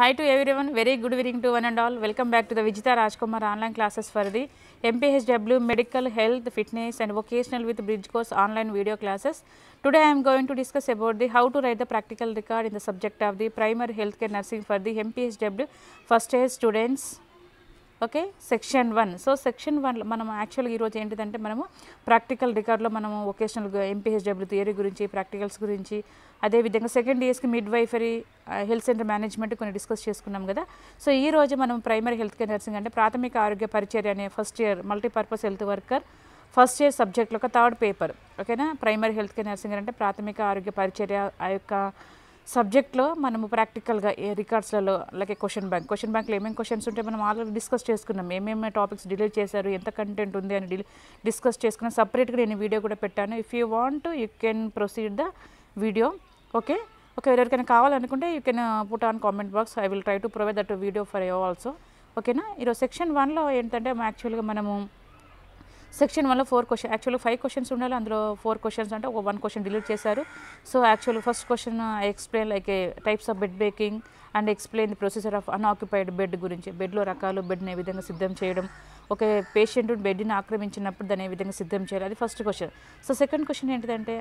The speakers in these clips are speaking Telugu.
high to one very good evening to one and all welcome back to the Vijitha Kumar online classes for the MPHW medical health fitness and vocational with bridge course online video classes today I'm going to discuss about the how to write the practical record in the subject of the primary health care nursing for the MPHW first year students okay section one so section వన్లో మనం యాక్చువల్గా ఈరోజు ఏంటిదంటే మనము ప్రాక్టికల్ రికార్డులో మనము వొకేషనల్ ఎంపీహెచ్డబ్ల్యూ థియరీ గురించి ప్రాక్టికల్స్ గురించి అదేవిధంగా సెకండ్ ఇయర్స్కి midwifery health centre management కొన్ని డిస్కస్ చేసుకున్నాం కదా సో ఈ రోజు మనం ప్రైమరీ హెల్త్ కేర్ నర్సింగ్ అంటే ప్రాథమిక ఆరోగ్య పరిచర్య అనే first year multipurpose health worker first year సబ్జెక్ట్లో ఒక థర్డ్ పేపర్ ఓకేనా ప్రైమరీ హెల్త్ కేర్ నర్సింగ్ అంటే ప్రాథమిక ఆరోగ్య పరిచర్య ఆ యొక్క సబ్జెక్ట్లో మనము ప్రాక్టికల్గా ఏ రికార్డ్స్లలో అలాగే క్వశ్చన్ బ్యాంక్ క్వశ్చన్ బ్యాంక్లో ఏమేమి క్వశ్చన్స్ ఉంటే మనం ఆల్రెడీ డిస్కస్ చేసుకున్నాం ఏమేమి టాపిక్స్ డిలీట్ చేశారు ఎంత కంటెంట్ ఉంది అని డిస్కస్ చేసుకున్నాం సపరేట్గా నేను వీడియో కూడా పెట్టాను if you want you can proceed the video okay okay ఎవరికైనా కావాలనుకుంటే you can put on comment box I will try to provide that video for you also ఓకేనా ఈరోజు సెక్షన్ వన్లో ఏంటంటే యాక్చువల్గా మనము సెక్షన్ వన్లో ఫోర్ క్వశ్చన్ యాక్చువల్గా ఫైవ్ క్వశ్చన్స్ ఉండాలి అందులో ఫోర్ క్వశ్చన్స్ అంటే ఒక వన్ క్వశ్చన్ డిలీట్ చేశారు so actual first question I explain like types of bed making and explain the procedure of unoccupied bed గురించి బెడ్లో రకాలు బెడ్ని ఏ విధంగా సిద్ధం చేయడం ఒక పేషెంట్ బెడ్ని ఆక్రమించినప్పుడు దాని ఏ విధంగా సిద్ధం చేయాలి అది first question so second question ఏంటిదంటే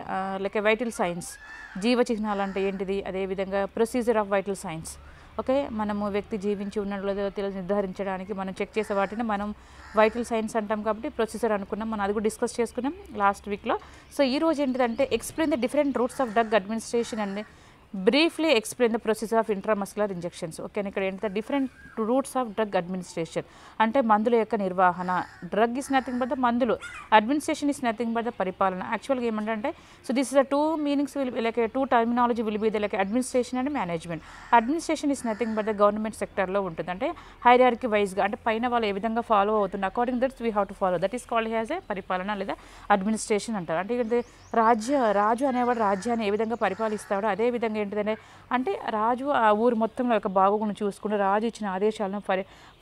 లైక్ వైటల్ సైన్స్ జీవ చిహ్నాలు అంటే ఏంటిది అదేవిధంగా procedure of vital signs okay మనము వ్యక్తి జీవించి ఉన్నట్లు లేదో నిర్ధారించడానికి మనం చెక్ చేసే వాటిని మనం వైటల్ సైన్స్ అంటాం కాబట్టి ప్రొసీజర్ అనుకున్నాం మనం అది కూడా డిస్కస్ చేసుకున్నాం లాస్ట్ వీక్లో సో ఈ రోజు ఏంటిదంటే explain the different routes of drug administration అండి briefly explain the process of intramuscular injections okay ఇక్కడ ఏంటంటే different routes of drug administration అంటే మందుల యొక్క నిర్వహణ drug is nothing but the మందులు administration is nothing but the పరిపాలన యాక్చువల్గా ఏమంటే so this is the two meanings will like two terminology will be the like administration and management administration is nothing but the government సెక్టర్లో ఉంటుంది అంటే హైరార్కి వైజ్గా అంటే పైన వాళ్ళు ఏ విధంగా ఫాలో అవుతుంది according that's we how to follow that is called has a పరిపాలన లేదా అడ్మినిస్ట్రేషన్ అంటారు అంటే రాజ్య రాజు అనేవాడు రాజ్యాన్ని ఏ విధంగా పరిపాలిస్తాడో అదే విధంగా ఏంటిదంటే అంటే రాజు ఆ ఊరు మొత్తంలో యొక్క బాగోగులను చూసుకుంటూ రాజు ఇచ్చిన ఆదేశాలను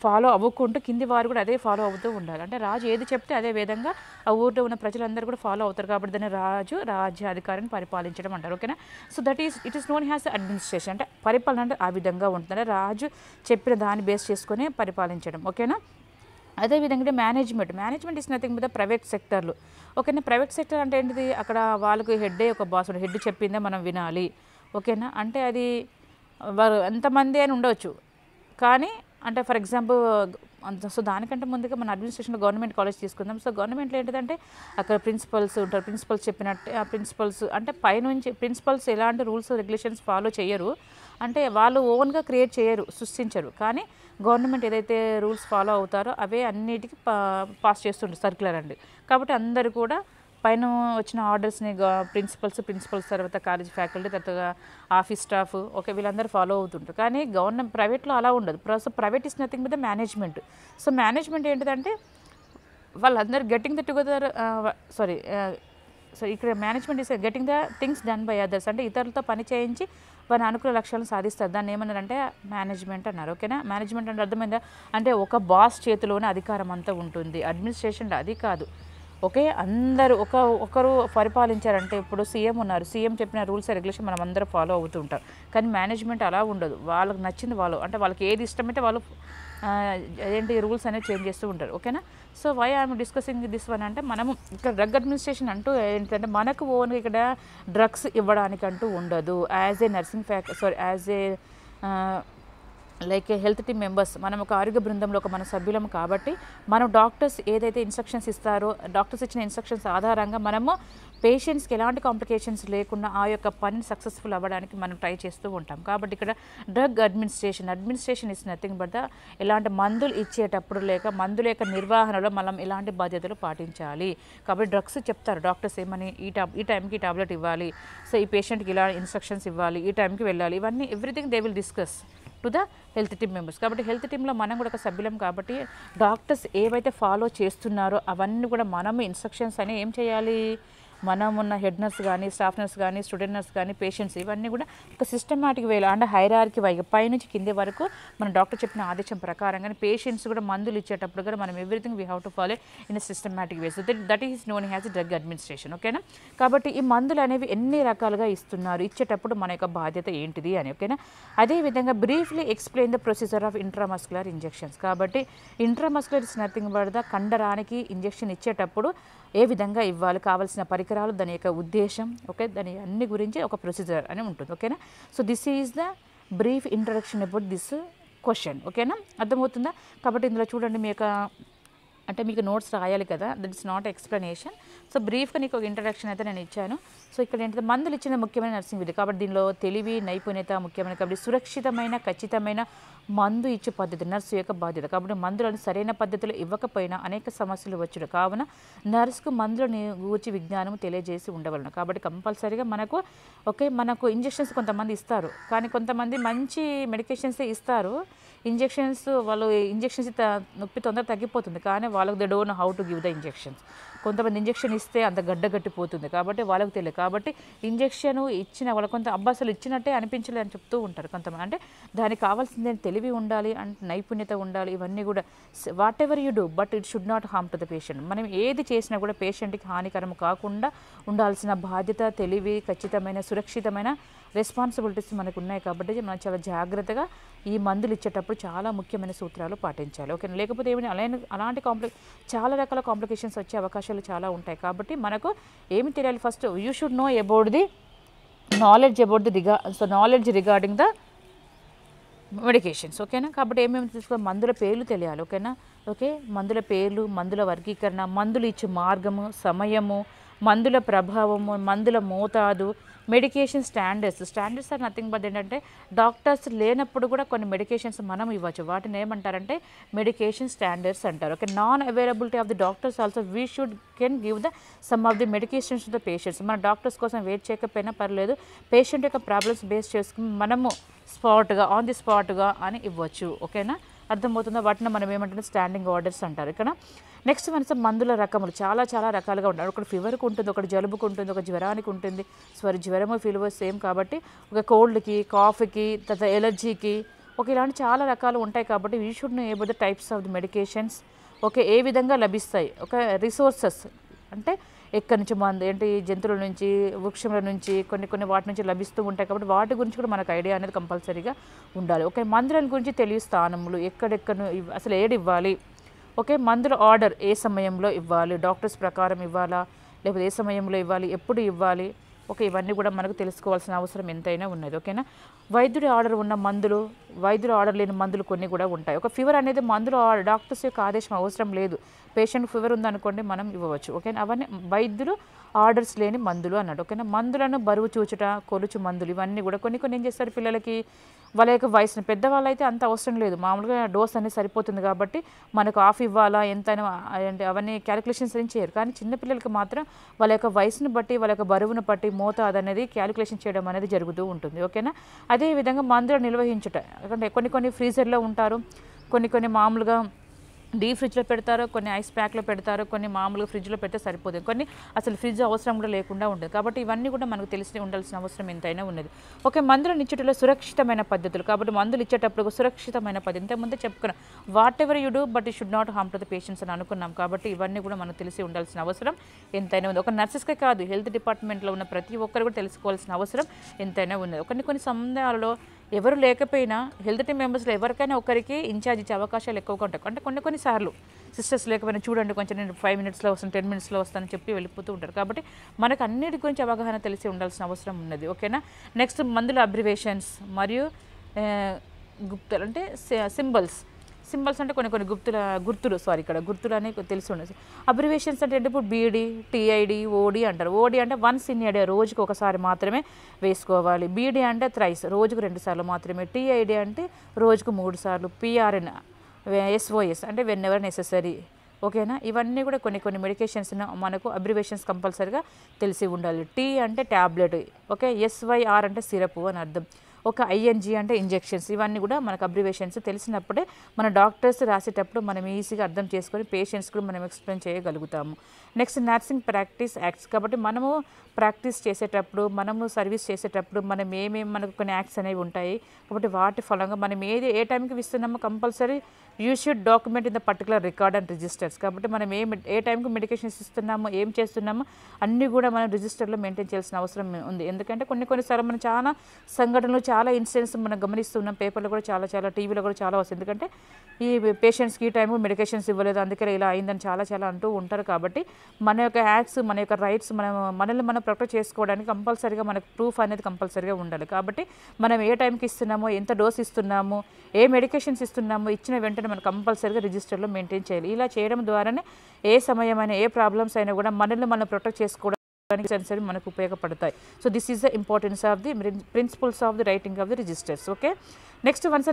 ఫాలో అవ్వకుంటూ కింది వారు కూడా అదే ఫాలో అవుతూ ఉండాలి అంటే రాజు ఏది చెప్తే అదే విధంగా ఆ ఊరిలో ఉన్న ప్రజలందరూ కూడా ఫాలో అవుతారు కాబట్టి దాన్ని రాజు రాజ్యాధికారిని పరిపాలించడం అంటారు ఓకేనా so that is it is known as administration అంటే పరిపాలన అంటే ఆ విధంగా ఉంటుంది రాజు చెప్పిన దాన్ని బేస్ చేసుకొని పరిపాలించడం ఓకేనా అదేవిధంగా మేనేజ్మెంట్ మేనేజ్మెంట్ ఇస్ నథింగ్ మీద ప్రైవేట్ సెక్టర్లు ఓకేనా ప్రైవేట్ సెక్టర్ అంటే ఏంటిది అక్కడ వాళ్ళకి హెడ్ ఒక బాస్ హెడ్ చెప్పిందే మనం వినాలి ఓకేనా అంటే అది వారు ఎంతమంది అని ఉండవచ్చు కానీ అంటే ఫర్ ఎగ్జాంపుల్ సో దానికంటే ముందుగా మన అడ్మినిస్ట్రేషన్లో గవర్నమెంట్ కాలేజ్ తీసుకుందాం సో గవర్నమెంట్లో ఏంటంటే అక్కడ ప్రిన్సిపల్స్ ఉంటారు ప్రిన్సిపల్స్ చెప్పినట్టే ఆ ప్రిన్సిపల్స్ అంటే పైనుంచి ప్రిన్సిపల్స్ ఎలాంటి రూల్స్ రెగ్యులేషన్స్ ఫాలో చేయరు అంటే వాళ్ళు ఓన్గా క్రియేట్ చేయరు సృష్టించరు కానీ గవర్నమెంట్ ఏదైతే రూల్స్ ఫాలో అవుతారో అవే అన్నిటికీ పాస్ చేస్తుంటారు సర్క్యులర్ అండి కాబట్టి అందరు కూడా పైన వచ్చిన ఆర్డర్స్ని ప్రిన్సిపల్స్ ప్రిన్సిపల్స్ తర్వాత కాలేజ్ ఫ్యాకల్టీ తర్వాత ఆఫీస్ స్టాఫ్ ఓకే వీళ్ళందరూ ఫాలో అవుతుంటారు కానీ గవర్నమెంట్ ప్రైవేట్లో అలా ఉండదు సో ప్రైవేట్ ఇస్ నథింగ్ మీద మేనేజ్మెంట్ సో మేనేజ్మెంట్ ఏంటిదంటే వాళ్ళందరూ getting the together sorry so ఇక్కడ management is getting the things done by others అంటే ఇతరులతో పని చేయించి వారి అనుకూల లక్ష్యాలను సాధిస్తారు దాన్ని ఏమన్నారంటే మేనేజ్మెంట్ అన్నారు ఓకేనా మేనేజ్మెంట్ అంటే అర్థమైందా అంటే ఒక బాస్ చేతిలోనే అధికారం అంతా ఉంటుంది అడ్మినిస్ట్రేషన్లో అది కాదు ఓకే అందరూ ఒక ఒకరు పరిపాలించారంటే ఇప్పుడు సీఎం ఉన్నారు సీఎం చెప్పిన రూల్స్ రెగ్యులేషన్ మనం అందరూ ఫాలో అవుతూ ఉంటారు కానీ మేనేజ్మెంట్ అలా ఉండదు వాళ్ళకి నచ్చింది వాళ్ళు అంటే వాళ్ళకి ఏది ఇష్టమైతే వాళ్ళు ఏంటి రూల్స్ అనేవి చేంజ్ చేస్తూ ఉంటారు ఓకేనా so why I'm discussing this one అంటే మనము ఇక్కడ డ్రగ్ అడ్మినిస్ట్రేషన్ అంటూ ఏంటంటే మనకు ఓన్గా ఇక్కడ డ్రగ్స్ ఇవ్వడానికి అంటూ ఉండదు యాజ్ ఏ నర్సింగ్ ఫ్యాక్ sorry as a like health team members మనం ఒక ఆరోగ్య బృందంలో ఒక మన సభ్యులం కాబట్టి మనం డాక్టర్స్ ఏదైతే ఇన్స్ట్రక్షన్స్ ఇస్తారో డాక్టర్స్ ఇచ్చిన ఇన్స్ట్రక్షన్స్ ఆధారంగా మనము పేషెంట్స్కి ఎలాంటి కాంప్లికేషన్స్ లేకుండా ఆ యొక్క పనిని సక్సెస్ఫుల్ అవ్వడానికి మనం ట్రై చేస్తూ ఉంటాం కాబట్టి ఇక్కడ drug administration administration is nothing but ఎలాంటి మందులు ఇచ్చేటప్పుడు లేక మందుల యొక్క నిర్వహణలో మనం ఎలాంటి బాధ్యతలు పాటించాలి కాబట్టి డ్రగ్స్ చెప్తారు డాక్టర్స్ ఏమని ఈ టా ఈ టైంకి టాబ్లెట్ ఇవ్వాలి సో ఈ పేషెంట్కి ఇలా ఇన్స్ట్రక్షన్స్ ఇవ్వాలి ఈ టైంకి వెళ్ళాలి ఇవన్నీ everything they will discuss to the health team members కాబట్టి హెల్త్ టీంలో మనం కూడా ఒక సభ్యులం కాబట్టి డాక్టర్స్ ఏవైతే ఫాలో చేస్తున్నారో అవన్నీ కూడా మనము ఇన్స్ట్రక్షన్స్ అని ఏం చేయాలి మనం ఉన్న హెడ్ నర్స్ కానీ స్టాఫ్ నర్స్ కానీ స్టూడెంట్ నర్స్ కానీ పేషెంట్స్ ఇవన్నీ కూడా ఒక సిస్టమాటిక్ వేలో అంటే హైరార్కి పై నుంచి కింది వరకు మన డాక్టర్ చెప్పిన ఆదేశం ప్రకారంగానే పేషెంట్స్ కూడా మందులు ఇచ్చేటప్పుడు కూడా మనం everything we have to follow in systematic way so that that is known has drug administration ఓకేనా కాబట్టి ఈ మందులు అనేవి ఎన్ని రకాలుగా ఇస్తున్నారు ఇచ్చేటప్పుడు మన యొక్క బాధ్యత ఏంటిది అని ఓకేనా అదేవిధంగా briefly explain the procedure of intramuscular injections కాబట్టి intramuscular is nothing but the కండరానికి ఇంజెక్షన్ ఇచ్చేటప్పుడు ఏ విధంగా ఇవ్వాలి కావాల్సిన పరికరాలు దాని యొక్క ఉద్దేశం ఓకే దాని అన్ని గురించి ఒక ప్రొసీజర్ అని ఉంటుంది ఓకేనా so this is the brief introduction about this question ఓకేనా అర్థమవుతుందా కాబట్టి ఇందులో చూడండి మీ యొక్క అంటే మీకు నోట్స్ రాయాలి కదా that is not explanation so బ్రీఫ్గా నీకు ఒక ఇంట్రడక్షన్ అయితే నేను ఇచ్చాను సో ఇక్కడ ఏంటంటే మందులు ఇచ్చిన ముఖ్యమైన నర్సింగ్ విధి కాబట్టి దీనిలో తెలివి నైపుణ్యత ముఖ్యమైన కాబట్టి సురక్షితమైన ఖచ్చితమైన మందు ఇచ్చే పద్ధతి నర్సు యొక్క బాధ్యత కాబట్టి మందులను సరైన పద్ధతిలో ఇవ్వకపోయినా అనేక సమస్యలు వచ్చుడు కావున నర్సుకు మందులను గూర్చి విజ్ఞానం తెలియజేసి ఉండవలను కాబట్టి కంపల్సరీగా మనకు ఓకే మనకు ఇంజెక్షన్స్ కొంతమంది ఇస్తారు కానీ కొంతమంది మంచి మెడికేషన్సే ఇస్తారు ఇంజెక్షన్స్ వాళ్ళు ఇంజెక్షన్స్ నొప్పి తొందరగా తగ్గిపోతుంది కానీ వాళ్ళకి the don't how to give the injections కొంతమంది ఇంజక్షన్ ఇస్తే అంత గడ్డగట్టిపోతుంది కాబట్టి వాళ్ళకి తెలియదు కాబట్టి ఇంజక్షన్ ఇచ్చిన వాళ్ళ కొంత అబ్బాసులు ఇచ్చినట్టే అనిపించలేదని చెప్తూ ఉంటారు కొంతమంది అంటే దానికి కావాల్సింది తెలివి ఉండాలి అండ్ నైపుణ్యత ఉండాలి ఇవన్నీ కూడా whatever you do but it should not harm to the patient మనం ఏది చేసినా కూడా పేషెంట్కి హానికరం కాకుండా ఉండాల్సిన బాధ్యత తెలివి ఖచ్చితమైన సురక్షితమైన రెస్పాన్సిబిలిటీస్ మనకు ఉన్నాయి కాబట్టి మనం చాలా జాగ్రత్తగా ఈ మందులు ఇచ్చేటప్పుడు చాలా ముఖ్యమైన సూత్రాలు పాటించాలి ఓకే లేకపోతే ఏమైనా అలాంటి కాంప్లి చాలా రకాల కాంప్లికేషన్స్ వచ్చే అవకాశాలు సమస్యలు చాలా ఉంటాయి కాబట్టి మనకు ఏమి తెలియాలి first you should know about the knowledge about the రిగా so knowledge regarding the medications ఓకేనా కాబట్టి ఏమేమి తెలుసుకో మందుల పేర్లు తెలియాలి ఓకేనా ఓకే మందుల పేర్లు మందుల వర్గీకరణ మందులు ఇచ్చే మార్గము సమయము మందుల ప్రభావము మందుల మోతాదు medication standards standards are nothing but ఏంటంటే డాక్టర్స్ లేనప్పుడు కూడా కొన్ని మెడికేషన్స్ మనం ఇవ్వచ్చు వాటిని ఏమంటారంటే మెడికేషన్ స్టాండర్డ్స్ అంటారు okay non availability of the doctors also we should can give the some of the medications the patients మన డాక్టర్స్ కోసం వెయిట్ చేయకపోయినా పర్లేదు పేషెంట్ యొక్క ప్రాబ్లమ్స్ బేస్ చేసుకుని మనము స్పాట్గా ఆన్ ది స్పాట్గా అని ఇవ్వచ్చు ఓకేనా అర్థమవుతుందో వాటిని మనం ఏమంటే స్టాండింగ్ ఆర్డర్స్ అంటారు ఇక్కడ నెక్స్ట్ మన మందుల రకములు చాలా చాలా రకాలుగా ఉంటాయి ఒకటి ఫీవర్కి ఉంటుంది ఒకటి జలుబుకు ఉంటుంది ఒక జ్వరానికి ఉంటుంది సో జ్వరము ఫీవర్ సేమ్ కాబట్టి ఒక కోల్డ్కి కాఫీకి తర్వాత ఎలర్జీకి ఒక ఇలాంటి చాలా రకాలు ఉంటాయి కాబట్టి we should know about the types of the medications okay ఏ విధంగా లభిస్తాయి ఒక రిసోర్సెస్ అంటే ఎక్కడి నుంచి మందు ఏంటి జంతువుల నుంచి వృక్షముల నుంచి కొన్ని కొన్ని వాటి నుంచి లభిస్తూ ఉంటాయి కాబట్టి వాటి గురించి కూడా మనకు ఐడియా అనేది కంపల్సరీగా ఉండాలి ఓకే మందుల గురించి తెలియ స్థానములు ఎక్కడెక్కడ అసలు ఏడు ఇవ్వాలి ఓకే మందుల ఆర్డర్ ఏ సమయంలో ఇవ్వాలి డాక్టర్స్ ప్రకారం ఇవ్వాలా లేకపోతే ఏ సమయంలో ఇవ్వాలి ఎప్పుడు ఇవ్వాలి ఓకే ఇవన్నీ కూడా మనకు తెలుసుకోవాల్సిన అవసరం ఎంతైనా ఉన్నది ఓకేనా వైద్యుడి ఆర్డర్ ఉన్న మందులు వైద్యుడు ఆర్డర్ లేని మందులు కొన్ని కూడా ఉంటాయి ఒక ఫీవర్ అనేది మందులు డాక్టర్స్ యొక్క ఆదేశం అవసరం లేదు పేషెంట్ ఫీవర్ ఉందనుకోండి మనం ఇవ్వవచ్చు ఓకే అవన్నీ వైద్యులు ఆర్డర్స్ లేని మందులు అన్నాడు ఓకేనా మందులను బరువు చూచుట కొలుచు మందులు ఇవన్నీ కూడా కొన్ని కొన్ని ఏం చేస్తారు పిల్లలకి వాళ్ళ యొక్క వయసును పెద్దవాళ్ళు అయితే అంత అవసరం లేదు మామూలుగా డోస్ అనేది సరిపోతుంది కాబట్టి మనకు ఆఫ్ ఇవ్వాలా ఎంత అంటే అవన్నీ క్యాలిక్యులేషన్స్ అని చేయరు కానీ చిన్నపిల్లలకి మాత్రం వాళ్ళ యొక్క వయసును బట్టి వాళ్ళ యొక్క బరువును బట్టి మోతాదు అనేది క్యాలిక్యులేషన్ చేయడం అనేది జరుగుతూ ఉంటుంది ఓకేనా అదేవిధంగా మందులు నిర్వహించుట ఎందుకంటే కొన్ని కొన్ని ఫ్రీజర్లో ఉంటారు కొన్ని కొన్ని మామూలుగా డీ ఫ్రిడ్జ్లో పెడతారు కొన్ని ఐస్ ప్యాక్లో పెడతారు కొన్ని మామూలుగా ఫ్రిడ్జ్లో పెడితే సరిపోదు కొన్ని అసలు ఫ్రిడ్జ్ అవసరం కూడా లేకుండా ఉండదు కాబట్టి ఇవన్నీ కూడా మనకు తెలిసి ఉండాల్సిన అవసరం ఎంతైనా ఉన్నది ఓకే మందులు ఇచ్చేటప్పుడు సురక్షితమైన పద్ధతులు కాబట్టి మందులు ఇచ్చేటప్పుడు సురక్షితమైన పద్ధతి ఇంతకుముందే చెప్పుకున్నాం whatever you do but you should not harm to the patients అని అనుకున్నాం కాబట్టి ఇవన్నీ కూడా మనకు తెలిసి ఉండాల్సిన అవసరం ఎంతైనా ఉంది ఒక నర్సెస్కే కాదు హెల్త్ డిపార్ట్మెంట్లో ఉన్న ప్రతి ఒక్కరు కూడా తెలుసుకోవాల్సిన అవసరం ఎంతైనా ఉన్నది కొన్ని కొన్ని సమయాలలో ఎవరు లేకపోయినా హెల్త్ టీమ్ మెంబర్స్లో ఎవరికైనా ఒకరికి ఇన్ఛార్జ్ ఇచ్చే అవకాశాలు ఎక్కువగా ఉంటాయి అంటే కొన్ని కొన్ని సార్లు సిస్టర్స్ లేకపోయినా చూడండి కొంచెం నేను ఫైవ్ మినిట్స్లో వస్తాను టెన్ మినిట్స్లో వస్తానని చెప్పి వెళ్ళిపోతూ ఉంటారు కాబట్టి మనకు అన్నిటి గురించి అవగాహన తెలిసి ఉండాల్సిన అవసరం ఉన్నది ఓకేనా నెక్స్ట్ మందుల అబ్రివేషన్స్ మరియు eh, గుప్తలు అంటే సింబల్స్ సింబల్స్ అంటే కొన్ని కొన్ని గుర్తుల గుర్తులు సారీ ఇక్కడ గుర్తులు అనే తెలిసి ఉండదు అబ్రివేషన్స్ అంటే ఇప్పుడు బీడీ టీఐడి ఓడి అంటారు ఓడి అంటే వన్స్ ఇన్ ఏ రోజుకి ఒకసారి మాత్రమే వేసుకోవాలి బీడీ అంటే థ్రైస్ రోజుకు రెండు సార్లు మాత్రమే టీఐడి అంటే రోజుకు మూడు సార్లు పిఆర్ఎన్ ఎస్ఓఎస్ అంటే వెన్ ఎవర్ నెససరీ ఓకేనా ఇవన్నీ కూడా కొన్ని కొన్ని మెడికేషన్స్ మనకు అబ్రివేషన్స్ కంపల్సరీగా తెలిసి ఉండాలి టీ అంటే ట్యాబ్లెట్ ఓకే ఎస్వైఆర్ అంటే సిరప్ అని అర్థం ఒక ఐఎన్జి అంటే ఇంజెక్షన్స్ ఇవన్నీ కూడా మనకు అబ్రివేషన్స్ తెలిసినప్పుడే మన డాక్టర్స్ రాసేటప్పుడు మనం ఈజీగా అర్థం చేసుకొని పేషెంట్స్ కూడా మనం ఎక్స్ప్లెయిన్ చేయగలుగుతాము నెక్స్ట్ నర్సింగ్ ప్రాక్టీస్ యాక్ట్స్ కాబట్టి మనము ప్రాక్టీస్ చేసేటప్పుడు మనము సర్వీస్ చేసేటప్పుడు మనం ఏమేమి మనకు కొన్ని యాక్ట్స్ అనేవి ఉంటాయి కాబట్టి వాటి ఫలంగా మనం ఏది ఏ టైంకి ఇస్తున్నామో compulsory you should document in the particular record and registers కాబట్టి మనం ఏ ఏ టైంకి మెడికేషన్స్ ఇస్తున్నాము ఏం చేస్తున్నామో అన్నీ కూడా మనం రిజిస్టర్లో మెయింటైన్ చేయాల్సిన అవసరం ఉంది ఎందుకంటే కొన్ని కొన్నిసార్లు మనం చాలా సంఘటనలు చాలా ఇన్సిడెంట్స్ మనం గమనిస్తున్నాం పేపర్లో కూడా చాలా చాలా టీవీలో కూడా చాలా వస్తుంది ఎందుకంటే ఈ పేషెంట్స్కి ఈ టైము మెడికేషన్స్ ఇవ్వలేదు అందుకే ఇలా అయిందని చాలా చాలా అంటూ ఉంటారు కాబట్టి మన యొక్క యాక్ట్స్ మన యొక్క రైట్స్ మనం మనల్ని మనం ప్రొటెక్ట్ చేసుకోవడానికి కంపల్సరీగా మనకు ప్రూఫ్ అనేది కంపల్సరీగా ఉండాలి కాబట్టి మనం ఏ టైంకి ఇస్తున్నామో ఎంత డోస్ ఇస్తున్నాము ఏ మెడికేషన్స్ ఇస్తున్నామో ఇచ్చిన వెంటనే మనం కంపల్సరీగా రిజిస్టర్లో మెయింటైన్ చేయాలి ఇలా చేయడం ద్వారానే ఏ సమయమైనా ఏ ప్రాబ్లమ్స్ అయినా కూడా మనల్ని మనం ప్రొటెక్ట్ చేసుకోవడం సరే మనకు ఉపయోగపడతాయి so this is the importance of the principles of the writing of the registers okay next ones